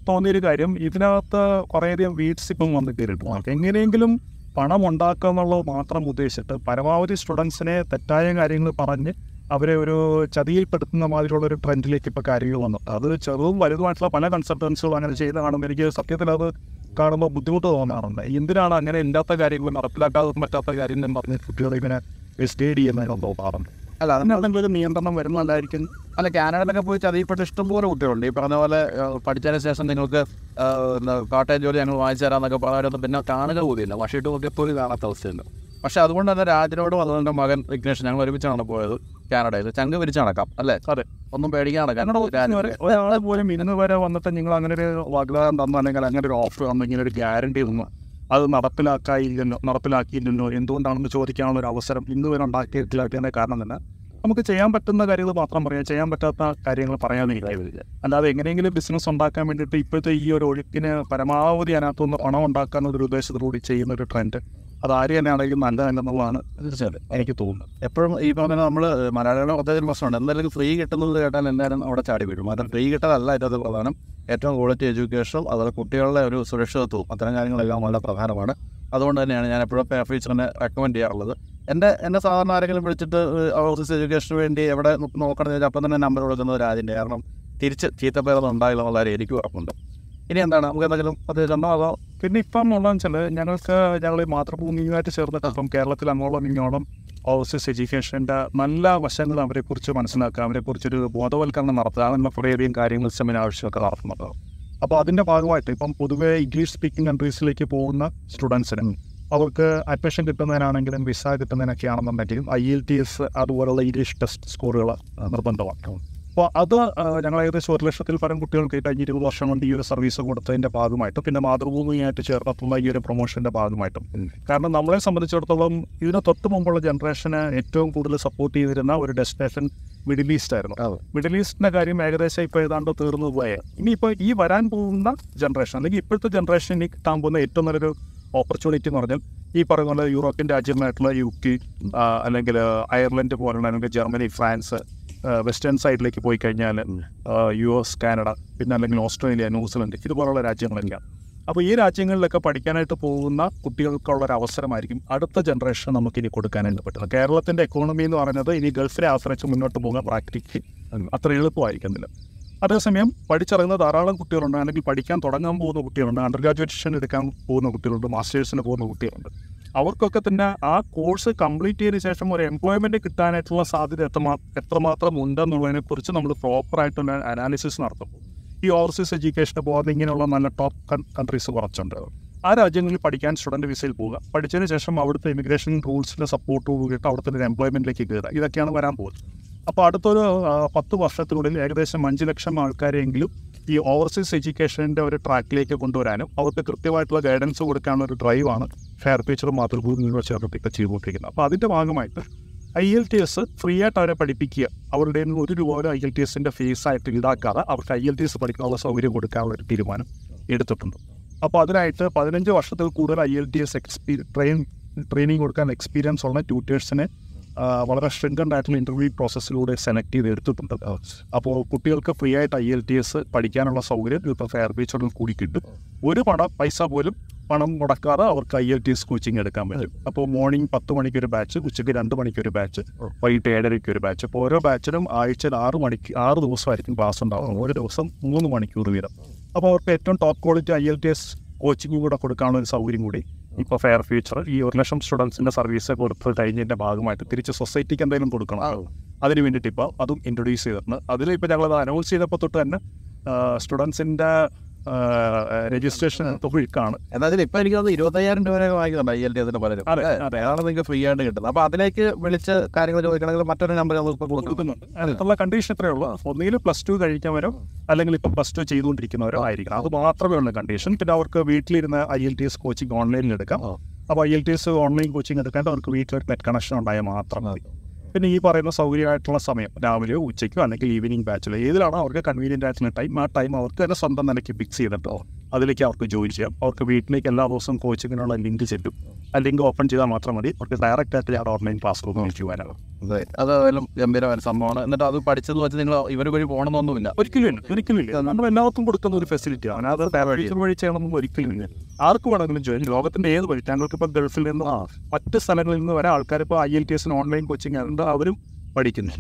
തോന്നിയൊരു കാര്യം ഇതിനകത്ത് കുറേയധികം വീട്സ് ഇപ്പം വന്നിട്ട് കയറിയിട്ടുണ്ട് എങ്ങനെയെങ്കിലും പണം ഉണ്ടാക്കുക എന്നുള്ളത് മാത്രം ഉദ്ദേശിച്ചിട്ട് പരമാവധി സ്റ്റുഡൻസിനെ തെറ്റായ കാര്യങ്ങൾ പറഞ്ഞ് അവരെ ഒരു ചതിയിൽപ്പെടുത്തുന്ന മാതിരിയുള്ള ഒരു ട്രെൻഡിലേക്ക് ഇപ്പോൾ കാര്യങ്ങൾ വന്നു അത് ചെറുതും വലുതുമായിട്ടുള്ള പല കൺസൾട്ടൻസുകളും അങ്ങനെ ചെയ്ത് കാണുമ്പോൾ എനിക്ക് സത്യത്തിൽ അത് കാണുമ്പോൾ ബുദ്ധിമുട്ട് തോന്നാറുണ്ട് എന്തിനാണ് അങ്ങനെ ഇല്ലാത്ത കാര്യങ്ങൾ നടപ്പിലാക്കാതെ പറ്റാത്ത കാര്യം പറഞ്ഞ് കുട്ടികളെ ഇങ്ങനെ സ്റ്റേ ചെയ്യുന്നതിനൊന്നും
തോന്നാറുണ്ട് അല്ല അതിനകത്ത് ഒരു നിയന്ത്രണം വരുന്നുണ്ടായിരിക്കും അല്ല കാനഡയിലൊക്കെ പോയി ചതിയപ്പെട്ട ഇഷ്ടംപോലെ കുട്ടികളുണ്ട് ഈ പറഞ്ഞ പോലെ പഠിച്ചതിന് ശേഷം നിങ്ങൾക്ക് കാട്ടയം ജോലി ഞങ്ങൾ വാങ്ങിച്ചു തരാമെന്നൊക്കെ പറഞ്ഞവരൊന്നും പിന്നെ കാണുക പോതില്ല വർഷമായിട്ട് നോക്കിയ പോയി കാണാത്ത അവസ്ഥയുണ്ട് പക്ഷെ അതുകൊണ്ട് തന്നെ രാജനോടും അതുകൊണ്ട് മകൻ വിഘ്നേഷ് ഞങ്ങൾ ഒരുമിച്ചാണ് പോയത് കാനഡയിൽ ചങ്ക് വിരിച്ച് നടക്കാം അല്ലേ അതെ ഒന്നും പേടിക്കാണ്
ഒരാളെ പോലും ഇന്ന് വരെ വന്നിട്ട് നിങ്ങൾ അങ്ങനെ ഒരു വാഗ്ദാനം തന്നു അല്ലെങ്കിൽ അങ്ങനെ ഒരു ഓഫർ തന്നു ഇങ്ങനെ ഒരു ഗ്യാരണ്ടി തന്നു അത് നടപ്പിലാക്കായില്ലല്ലോ നടപ്പിലാക്കിയില്ലല്ലോ എന്തുകൊണ്ടാണെന്ന് ചോദിക്കാനുള്ള ഒരു അവസരം ഇന്ന് വരെ ഉണ്ടാക്കിയിട്ടില്ലാത്തതിൻ്റെ കാരണം തന്നെ നമുക്ക് ചെയ്യാൻ പറ്റുന്ന കാര്യങ്ങൾ മാത്രം പറയാം ചെയ്യാൻ പറ്റാത്ത കാര്യങ്ങൾ പറയാൻ ഇല്ലായിരുന്നില്ല അല്ലാതെ എങ്ങനെയെങ്കിലും ബിസിനസ് ഉണ്ടാക്കാൻ വേണ്ടിയിട്ട് ഇപ്പോഴത്തെ ഈ ഒരു ഒഴുക്കിന് പരമാവധി അതിനകത്തുനിന്ന് പണം ഉണ്ടാക്കാനുള്ള ഒരു
ഉദ്ദേശത്തോടുകൂടി ചെയ്യുന്ന ഒരു ട്രെൻഡ് അത് ആര് തന്നെയാണെങ്കിലും നല്ലതല്ലെന്നുള്ളതാണ്
തീർച്ചയായിട്ടും എനിക്ക് തോന്നുന്നത്
എപ്പോഴും ഈ പറഞ്ഞ നമ്മൾ മലയാളികളുടെ പ്രത്യേകിച്ച് പ്രശ്നമുണ്ട് എന്തായാലും ഫ്രീ കിട്ടുന്നത് കേട്ടാൽ എല്ലാവരും അവിടെ ചാടി വീഴും അത് ഫ്രീ കിട്ടതല്ല ഏറ്റവും പ്രധാനം ഏറ്റവും ക്വാളിറ്റി എഡ്യൂക്കേഷൻ അതുപോലെ കുട്ടികളുടെ ഒരു സുരക്ഷിതത്വവും അത്തരം കാര്യങ്ങളെല്ലാം വളരെ പ്രധാനമാണ് അതുകൊണ്ട് തന്നെയാണ് ഞാൻ എപ്പോഴും ഫീച്ചറിനെ റെക്കമെൻഡ് ചെയ്യാറുള്ളത് എൻ്റെ എന്നെ സാധാരണ ആരെങ്കിലും വിളിച്ചിട്ട് ഓഫീസ് എഡ്യൂക്കേഷന് വേണ്ടി എവിടെ നോക്കണമെന്ന് എന്ന് വെച്ചാൽ അപ്പം തന്നെ നമ്പർ കൊടുക്കുന്നത് രാജിൻ്റെ കാരണം തിരിച്ച് ചീത്തപ്പേരൊന്നും ഉണ്ടായില്ല എന്നുള്ള എനിക്ക് ഉറപ്പുണ്ട് ഇനി എന്താണ് നമുക്ക് എന്തെങ്കിലും അത് രണ്ടാമതോ പിന്നെ ഇപ്പം എന്നുള്ളതെന്ന്
വെച്ചാൽ ഞങ്ങൾക്ക് ഞങ്ങൾ മാതൃഭൂമിയുമായിട്ട് ചേർന്നിട്ട് ഇപ്പം കേരളത്തിൽ അങ്ങോളം ഇങ്ങോളം ഓവർസീസ് എഡ്യൂക്കേഷൻ്റെ നല്ല വശങ്ങൾ അവരെക്കുറിച്ച് മനസ്സിലാക്കുക അവരെക്കുറിച്ചൊരു ബോധവൽക്കരണം നടത്തുക അങ്ങനെയുള്ള കുറേയധികം കാര്യങ്ങൾ ആവശ്യമൊക്കെ നടത്തുന്നത് അപ്പോൾ അതിൻ്റെ ഭാഗമായിട്ട് ഇപ്പം പൊതുവേ ഇംഗ്ലീഷ് സ്പീക്കിംഗ് കൺട്രീസിലേക്ക് പോകുന്ന സ്റ്റുഡൻസിന് അവർക്ക് അഡ്മിഷൻ കിട്ടുന്നതിനാണെങ്കിലും വിസ കിട്ടുന്നതിനൊക്കെ ആണെന്നുണ്ടെങ്കിലും ഐ എൽ ടി എസ് അതുപോലുള്ള ഇംഗ്ലീഷ് ടെസ്റ്റ് സ്കോറുകൾ നിർബന്ധമാക്കും അപ്പോൾ അത് ഞങ്ങൾ ഏകദേശം ഒരു ലക്ഷത്തിൽ പരം കുട്ടികൾക്ക് കഴിഞ്ഞ ഇരുപത് വർഷം കൊണ്ട് ഈ ഒരു സർവീസ് കൊടുത്തതിൻ്റെ ഭാഗമായിട്ട് പിന്നെ മാതൃഭൂമിയായിട്ട് ചേർന്നപ്പോൾ ഈ ഒരു പ്രൊമോഷൻ്റെ ഭാഗമായിട്ടും കാരണം നമ്മളെ സംബന്ധിച്ചിടത്തോളം ഇതിനെ തൊട്ട് മുമ്പുള്ള ജനറേഷന് ഏറ്റവും കൂടുതൽ സപ്പോർട്ട് ചെയ്തിരുന്ന ഒരു ഡെസ്റ്റിനേഷൻ മിഡിൽ ഈസ്റ്റ് ആയിരുന്നു മിഡിൽ ഈസ്റ്റിൻ്റെ കാര്യം ഏകദേശം ഇപ്പോൾ ഏതാണ്ട് തീർന്നു പോയ ഇനിയിപ്പോൾ ഈ വരാൻ പോകുന്ന ജനറേഷൻ അല്ലെങ്കിൽ ഇപ്പോഴത്തെ ജനറേഷൻ ഇനി കിട്ടാൻ പോകുന്ന ഏറ്റവും നല്ലൊരു ഓപ്പർച്യൂണിറ്റി എന്ന് പറഞ്ഞാൽ ഈ പറയുന്ന പോലെ യൂറോപ്യൻ രാജ്യങ്ങളായിട്ടുള്ള യു കെ അല്ലെങ്കിൽ അയർലൻഡ് പോലുള്ള അല്ലെങ്കിൽ ജർമ്മനി ഫ്രാൻസ് വെസ്റ്റേൺ സൈഡിലേക്ക് പോയി കഴിഞ്ഞാൽ യു എസ് കാനഡ പിന്നെ അല്ലെങ്കിൽ ഓസ്ട്രേലിയ ന്യൂസിലൻഡ് ഇതുപോലുള്ള രാജ്യങ്ങളെല്ലാം അപ്പോൾ ഈ രാജ്യങ്ങളിലൊക്കെ പഠിക്കാനായിട്ട് പോകുന്ന കുട്ടികൾക്കുള്ള ഒരു അവസരമായിരിക്കും അടുത്ത ജനറേഷൻ നമുക്കിനി കൊടുക്കാനായിട്ട് പറ്റുന്നത് കേരളത്തിൻ്റെ എക്കോണമി എന്ന് പറയുന്നത് ഇനി ഗൾഫിനെ ആശ്രയിച്ച് മുന്നോട്ട് പോകാൻ പ്രാക്ടിക്ക് അത്ര എളുപ്പമായിരിക്കുന്നില്ല അതേസമയം പഠിച്ചിറങ്ങുന്ന ധാരാളം കുട്ടികളുണ്ട് അല്ലെങ്കിൽ പഠിക്കാൻ തുടങ്ങാൻ പോകുന്ന കുട്ടികളുണ്ട് അണ്ടർ ഗ്രാജുവേഷൻ എടുക്കാൻ പോകുന്ന കുട്ടികളുണ്ട് മാസ്റ്റേഴ്സിന് പോകുന്ന കുട്ടികളുണ്ട് അവർക്കൊക്കെ തന്നെ ആ കോഴ്സ് കംപ്ലീറ്റ് ചെയ്തതിനു ശേഷം ഒരു എംപ്ലോയ്മെൻറ്റ് കിട്ടാനായിട്ടുള്ള സാധ്യത എത്രമാത്രം എത്രമാത്രം ഉണ്ടെന്നുള്ളതിനെക്കുറിച്ച് നമ്മൾ പ്രോപ്പറായിട്ടുള്ള അനാലിസിസ് നടത്തുമ്പോൾ ഈ ഓവർസീസ് എഡ്യൂക്കേഷൻ പോകുന്ന ഇങ്ങനെയുള്ള നല്ല ടോപ്പ് കൺട്രീസ് കുറച്ചുണ്ട് ആ രാജ്യങ്ങളിൽ പഠിക്കാൻ സ്റ്റുഡൻറ്റ് വിസയിൽ പോവുക പഠിച്ചതിന് ശേഷം അവിടുത്തെ ഇമിഗ്രേഷൻ റൂൾസിൻ്റെ സപ്പോർട്ട് കൂടിയിട്ട് അവിടുത്തെ ഒരു എംപ്ലോയ്മെൻറ്റിലേക്ക് കയറുക ഇതൊക്കെയാണ് വരാൻ പോകുന്നത് അപ്പോൾ അടുത്തൊരു പത്ത് വർഷത്തിനുള്ളിൽ ഏകദേശം അഞ്ച് ലക്ഷം ആൾക്കാരെങ്കിലും ഈ ഓവർസീസ് എഡ്യൂക്കേഷൻ്റെ ഒരു ട്രാക്കിലേക്ക് കൊണ്ടുവരാനും അവർക്ക് കൃത്യമായിട്ടുള്ള ഗൈഡൻസ് കൊടുക്കാനുള്ള ഒരു ഡ്രൈവാണ് ഫെയർ ടീച്ചർ മാതൃഭൂമി യൂണിവേഴ്സിറ്റി ചെയ്തുകൊണ്ടിരിക്കുന്നത് അപ്പോൾ അതിൻ്റെ ഭാഗമായിട്ട് I L T S free ആയിട്ട് അവരെ പഠിപ്പിക്കുക അവരുടെ നിന്ന് ഒരു രൂപ ഒരു ഐ എൽ ടി എസിൻ്റെ ഫീസായിട്ട് ഈടാക്കാതെ അവർക്ക് ഐ എൽ ടി എസ് പഠിക്കാനുള്ള സൗകര്യം കൊടുക്കാനുള്ള ഒരു തീരുമാനം എടുത്തിട്ടുണ്ട് അപ്പോൾ അതിനായിട്ട് പതിനഞ്ച് വർഷത്തിൽ കൂടുതൽ ഐ എൽ ടി എസ് എക്സ്പീ ട്രെയിൻ ട്രെയിനിങ് കൊടുക്കാൻ എക്സ്പീരിയൻസ് ഉള്ള ട്യൂട്ടേഴ്സിനെ വളരെ സ്ട്രിങ്കൻ്റ് ആയിട്ടുള്ള ഇൻ്റർവ്യൂ പ്രോസസ്സിലൂടെ സെലക്ട് ചെയ്ത് എടുത്തിട്ടുണ്ട് അപ്പോൾ കുട്ടികൾക്ക് ഫ്രീ ആയിട്ട് ഐ എൽ ടി എസ് പഠിക്കാനുള്ള സൗകര്യം ഇപ്പോൾ ഫെയർ ബീച്ചുകളിൽ കൂടി കിട്ടും ഒരു പണം പൈസ പോലും പണം മുടക്കാതെ അവർക്ക് I L T S coaching എടുക്കാൻ പറ്റും അപ്പോൾ മോർണിംഗ് പത്ത് മണിക്ക് ഒരു ബാച്ച് ഉച്ചയ്ക്ക് രണ്ട് മണിക്ക് ഒരു ബാച്ച് വൈകിട്ട് ഏഴരയ്ക്ക് ഒരു ബാച്ച് അപ്പോൾ ഓരോ ബാച്ചിലും ആഴ്ചയിൽ ആറ് മണിക്ക് ആറ് ദിവസമായിരിക്കും ക്ലാസ് ഉണ്ടാകുന്നത് ഒരു ദിവസം മൂന്ന് മണിക്കൂർ വീതം അപ്പോൾ അവർക്ക് ഏറ്റവും top quality I L T S കോച്ചിങ്ങും കൂടെ കൊടുക്കാനുള്ള ഒരു സൗകര്യം കൂടി ഇപ്പോൾ ഫെയർ ഫ്യൂച്ചർ ഈ ഒരു ലക്ഷം സ്റ്റുഡൻസിൻ്റെ സർവീസ് കൊടുത്ത് കഴിഞ്ഞതിൻ്റെ ഭാഗമായിട്ട് തിരിച്ച് സൊസൈറ്റിക്ക് എന്തെങ്കിലും കൊടുക്കണം അതിന് വേണ്ടിയിട്ട് ഇപ്പോൾ അതും ഇൻട്രൊഡ്യൂസ് ചെയ്തിട്ടുണ്ട് അതിലിപ്പോൾ ഞങ്ങളത് അനൗൺസ് ചെയ്തപ്പോൾ തൊട്ട് തന്നെ
സ്റ്റുഡൻസിൻ്റെ രജിസ്ട്രേഷൻ തുകയാണ് എന്നാലും ഇപ്പൊ എനിക്ക് തോന്നുന്നു ഇരുപത്തയ്യായിരം രൂപ വരെ വാങ്ങിക്കുന്നുണ്ട് ഐ എൽ ടി അതിന്റെ പലരും അതാണ് നിങ്ങൾക്ക് ഫ്രീ ആയിട്ട് കിട്ടുന്നത് അപ്പൊ അതിലേക്ക് വിളിച്ച് കാര്യങ്ങൾ ചോദിക്കണമെങ്കിൽ മറ്റൊരു നമ്പർ കൊടുക്കുന്നുണ്ട് അതിനുള്ള കണ്ടീഷൻ എത്രയേ ഉള്ളൂ ഒന്നുകിൽ പ്ലസ് ടു കഴിക്കുന്നവരോ
അല്ലെങ്കിൽ ഇപ്പം പ്ലസ് ടു ചെയ്തുകൊണ്ടിരിക്കുന്നവരോ ആയിരിക്കണം അത് മാത്രമേ ഉള്ളൂ കണ്ടീഷൻ പിന്നെ അവർക്ക് വീട്ടിലിരുന്ന് I L T S coaching ഓൺലൈനിൽ എടുക്കാം അപ്പോൾ I L T S online coaching എടുക്കാണ്ട് അവർക്ക് വീട്ടിലൊരു നെറ്റ് കണക്ഷൻ ഉണ്ടായാൽ മാത്രം മതി പിന്നെ ഈ പറയുന്ന സൗകര്യമായിട്ടുള്ള സമയം രാവിലെയോ ഉച്ചയ്ക്കോ അല്ലെങ്കിൽ ഈവനിങ് ബാച്ചിലോ ഏതിലാണോ അവർക്ക് കൺവീനിയൻ്റ് ആയിട്ടുള്ള ടൈം ആ ടൈം അവർക്ക് തന്നെ സ്വന്തം നിലയ്ക്ക് ഫിക്സ് ചെയ്തിട്ടോ അതിലേക്ക് അവർക്ക് ജോയിൻ ചെയ്യാം അവർക്ക് വീട്ടിലേക്ക് എല്ലാ ദിവസവും കോച്ചിങ്ങിനുള്ള
ലിങ്ക് ചെല്ലും ആ ലിങ്ക് ഓപ്പൺ ചെയ്താൽ മാത്രം മതി അവർക്ക് ഡയറക്റ്റ് ആയിട്ട് ഓൺലൈൻ ക്ലാസ് റൂം വിളിച്ചു വരാം അതെ അതെല്ലാം ഗംഭീരമായ സംഭവമാണ് എന്നിട്ട് അത് പഠിച്ചത് വെച്ച് നിങ്ങൾ ഇവർ വഴി പോകണമെന്നൊന്നുമില്ല ഒരിക്കലും ഒരിക്കലും ഇല്ല നമ്മൾ എല്ലാവർക്കും കൊടുക്കുന്ന ഒരു ഫെസിലിറ്റിയാണ് അത് വഴി ചെയ്യണമെന്ന് ഒരിക്കലും ഇല്ല ആർക്ക് വേണമെങ്കിലും ജോയിൻ
ലോകത്തിന്റെ ഏത് വഴി താങ്കൾക്ക് ഇപ്പൊ ഗൾഫിൽ നിന്നും മറ്റ് സ്ഥലങ്ങളിൽ നിന്ന് വരെ ആൾക്കാർ ഇപ്പൊ ഐ എൽ ടി എസിന് ഓൺലൈൻ കോച്ചിങ് ഉണ്ട്
അവരും പഠിക്കുന്നു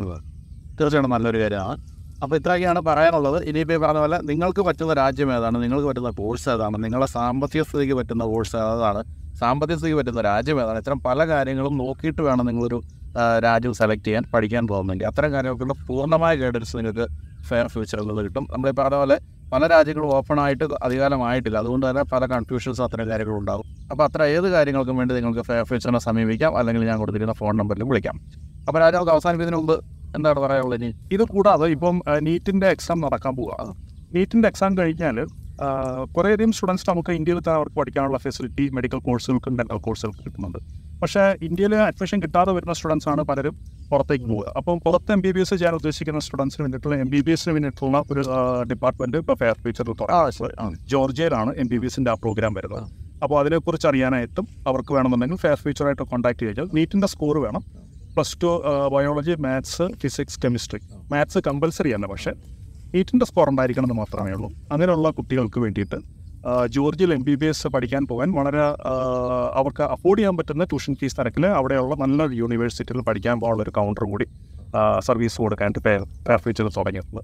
തീർച്ചയായിട്ടും നല്ലൊരു കാര്യമാണ് അപ്പോൾ ഇത്രയൊക്കെയാണ് പറയാനുള്ളത് ഇനിയിപ്പോൾ പറഞ്ഞ പോലെ നിങ്ങൾക്ക് പറ്റുന്ന രാജ്യം ഏതാണ് നിങ്ങൾക്ക് പറ്റുന്ന കോഴ്സ് ഏതാണ് നിങ്ങളുടെ സാമ്പത്തിക സ്ഥിതിക്ക് പറ്റുന്ന കോഴ്സ് ഏതാണ് സാമ്പത്തിക സ്ഥിതിക്ക് പറ്റുന്ന രാജ്യം ഏതാണ് ഇത്തരം പല കാര്യങ്ങളും നോക്കിയിട്ട് വേണം നിങ്ങളൊരു രാജ്യം സെലക്ട് ചെയ്യാൻ പഠിക്കാൻ പോകുന്നുണ്ട് അത്തരം കാര്യങ്ങൾക്കുള്ള പൂർണ്ണമായ ഗൈഡൻസ് നിങ്ങൾക്ക് ഫെയർ ഫ്യൂച്ചറിൽ നിന്ന് കിട്ടും നമ്മളിപ്പോൾ അതേപോലെ പല രാജ്യങ്ങളും ഓപ്പണായിട്ട് അധികാരമായിട്ടില്ല അതുകൊണ്ട് തന്നെ പല കൺഫ്യൂഷൻസ് അത്ര കാര്യങ്ങളും ഉണ്ടാകും അപ്പോൾ അത്ര ഏത് കാര്യങ്ങൾക്കും വേണ്ടി നിങ്ങൾക്ക് ഫ്യൂച്ചറിനെ സമീപിക്കാം അല്ലെങ്കിൽ ഞാൻ കൊടുത്തിരിക്കുന്ന ഫോൺ നമ്പറിൽ വിളിക്കാം അപ്പോൾ രാജ നമുക്ക് അവസാനിപ്പിക്കുന്നതിന് മുമ്പ് എന്താണ് പറയാനുള്ളത് ഇനി ഇത് കൂടാതെ ഇപ്പം നീറ്റിൻ്റെ എക്സാം നടക്കാൻ പോവുക
നീറ്റിൻ്റെ എക്സാം കഴിഞ്ഞാൽ കുറേയധികം സ്റ്റുഡൻസ് നമുക്ക് ഇന്ത്യയിൽ തന്നെ അവർക്ക് പഠിക്കാനുള്ള ഫെസിലിറ്റി മെഡിക്കൽ കോഴ്സുകൾക്കും ഡെൻ്റൽ കോഴ്സുകൾക്ക് കിട്ടുന്നുണ്ട് പക്ഷേ ഇന്ത്യയിൽ അഡ്മിഷൻ കിട്ടാതെ വരുന്ന സ്റ്റുഡൻസ് ആണ് പലരും പുറത്തേക്ക് പോവുക അപ്പം പുറത്ത് എം ബി ബി എസ് ചെയ്യാൻ ഉദ്ദേശിക്കുന്ന സ്റ്റുഡൻസിന് വേണ്ടിയിട്ടുള്ള എം ബി ബി എസിന് വേണ്ടിയിട്ടുള്ള ഒരു ഡിപ്പാർട്ട്മെന്റ് ഇപ്പോൾ ഫെയർ ഫീച്ചറിൽ തുടങ്ങി ജോർജിയയിലാണ് എം ബി ബി എസിൻ്റെ ആ പ്രോഗ്രാം വരുന്നത് അപ്പോൾ അതിനെക്കുറിച്ച് അറിയാനായിട്ടും അവർക്ക് വേണമെന്നുണ്ടെങ്കിൽ ഫെയർ ഫീച്ചറായിട്ട് കോൺടാക്ട് ചെയ്താൽ നീറ്റിൻ്റെ സ്കോർ വേണം plus two biology maths physics chemistry maths compulsory ആണ് പക്ഷേ നീറ്റിൻ്റെ സ്കോർ ഉണ്ടായിരിക്കണം എന്ന് മാത്രമേ ഉള്ളൂ അങ്ങനെയുള്ള കുട്ടികൾക്ക് വേണ്ടിയിട്ട് ജോർജിൽ എം ബി ബി എസ് പഠിക്കാൻ പോകാൻ വളരെ അവർക്ക് അഫോർഡ് ചെയ്യാൻ പറ്റുന്ന ട്യൂഷൻ ഫീസ് നിരക്കിൽ അവിടെയുള്ള നല്ല യൂണിവേഴ്സിറ്റിയിൽ പഠിക്കാൻ പോകാനുള്ള ഒരു കൗണ്ടറും കൂടി സർവീസ് കൊടുക്കാനായിട്ട് ഫെയർ ഫെയർ ഫീച്ചർ തുടങ്ങിയത്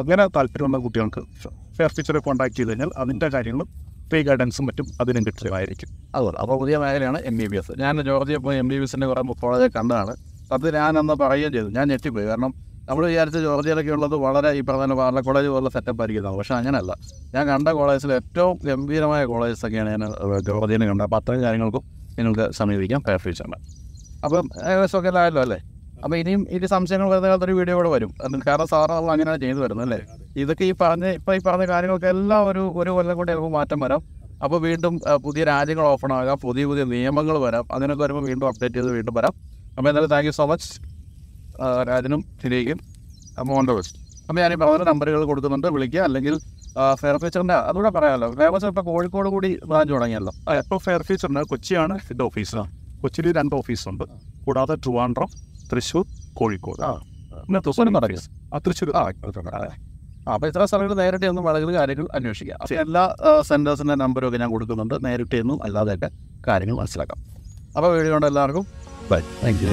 അങ്ങനെ താല്പര്യമുള്ള കുട്ടികൾക്ക് ഫെയർ ഫീച്ചറെ കോൺടാക്ട് ചെയ്ത് കഴിഞ്ഞാൽ അതിൻ്റെ കാര്യങ്ങളും ഫ്രീ ഗൈഡൻസും മറ്റും അതിനും കിട്ടുമായിരിക്കും
അതുപോലെ അപ്പോൾ പുതിയ മേഖലയാണ് എം ബി ബി എസ് ഞാൻ ജോർജിയെ പോയി എം ബി ബി എസിൻ്റെ കുറേ കോളേജ് കണ്ടതാണ് അത് ഞാൻ പറയുകയും ചെയ്തു ഞാൻ ഞെട്ടിപ്പോയി കാരണം നമ്മൾ വിചാരിച്ച ജോർജിയിലൊക്കെ ഉള്ളത് വളരെ ഈ പറഞ്ഞ പാർല കോളേജ് പോലുള്ള സെറ്റപ്പ് ആയിരിക്കും പക്ഷെ അങ്ങനെയല്ല ഞാൻ കണ്ട കോളേജിൽ ഏറ്റവും ഗംഭീരമായ കോളേജസൊക്കെയാണ് ഞാൻ ജോർജിയനെ കണ്ടത് അപ്പോൾ അത്രയും കാര്യങ്ങൾക്കും നിങ്ങൾക്ക് സമീപിക്കാം പേർഫ്യൂച്ചറിന് അപ്പം ഏകദേശം ഒക്കെ ആയല്ലോ അല്ലേ അപ്പോൾ ഇനിയും ഇനി സംശയങ്ങൾ വരുന്ന ഒരു വീഡിയോ കൂടെ വരും കാരണം സാറ് നമ്മൾ അങ്ങനെയാണ് ചെയ്തു വരുന്നത് അല്ലേ ഇതൊക്കെ ഈ പറഞ്ഞ ഇപ്പം ഈ പറഞ്ഞ കാര്യങ്ങൾക്കെല്ലാം ഒരു ഒരു കൊല്ലം കൊണ്ട് ചിലപ്പോൾ മാറ്റം വരാം അപ്പോൾ വീണ്ടും പുതിയ രാജ്യങ്ങൾ ഓപ്പൺ ആകാം പുതിയ പുതിയ നിയമങ്ങൾ വരാം അതിനൊക്കെ വരുമ്പോൾ വീണ്ടും അപ്ഡേറ്റ് ചെയ്ത് വീണ്ടും വരാം അപ്പോൾ എന്തായാലും താങ്ക് യു സോ മച്ച് രാജനും ചിരിയും മോഹൻ്റെ വെസ്റ്റ് അപ്പോൾ ഞാൻ ഈ നമ്പറുകൾ കൊടുക്കുന്നുണ്ട് വിളിക്കുക അല്ലെങ്കിൽ ഫെയർ ഫീച്ചറിൻ്റെ അതുകൂടെ പറയാമല്ലോ ഫെയർ ഫീച്ചർ ഇപ്പോൾ കോഴിക്കോട് കൂടി ബ്രാഞ്ച് തുടങ്ങിയല്ലോ ഇപ്പോൾ ഫെയർ
ഫീച്ചറിൻ്റെ കൊച്ചിയാണ് ഹെഡ് ഓഫീസ് കൊച്ചിയിൽ രണ്ട് ഓഫീസുണ്ട് കൂടാതെ ട്രിവാൻഡ്രം തൃശ്ശൂർ
കോഴിക്കോട് ആ പിന്നെ തൃശ്ശൂർ ആ തൃശ്ശൂർ ആ അപ്പോൾ ഇത്ര സ്ഥലങ്ങൾ നേരിട്ട് ഒന്നും വളരെ കാര്യങ്ങൾ അന്വേഷിക്കാം അപ്പോൾ എല്ലാ സെൻറ്റേഴ്സിൻ്റെ നമ്പറും ഒക്കെ ഞാൻ കൊടുക്കുന്നുണ്ട് നേരിട്ട് എന്നും അല്ലാതെയൊക്കെ കാര്യങ്ങൾ മനസ്സിലാക്കാം അപ്പോൾ വീഡിയോ കൊണ്ട് എല്ലാവർക്കും bye thank you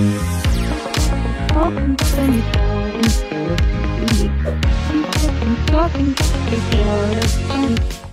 talking, funny stories. We could be talking, to take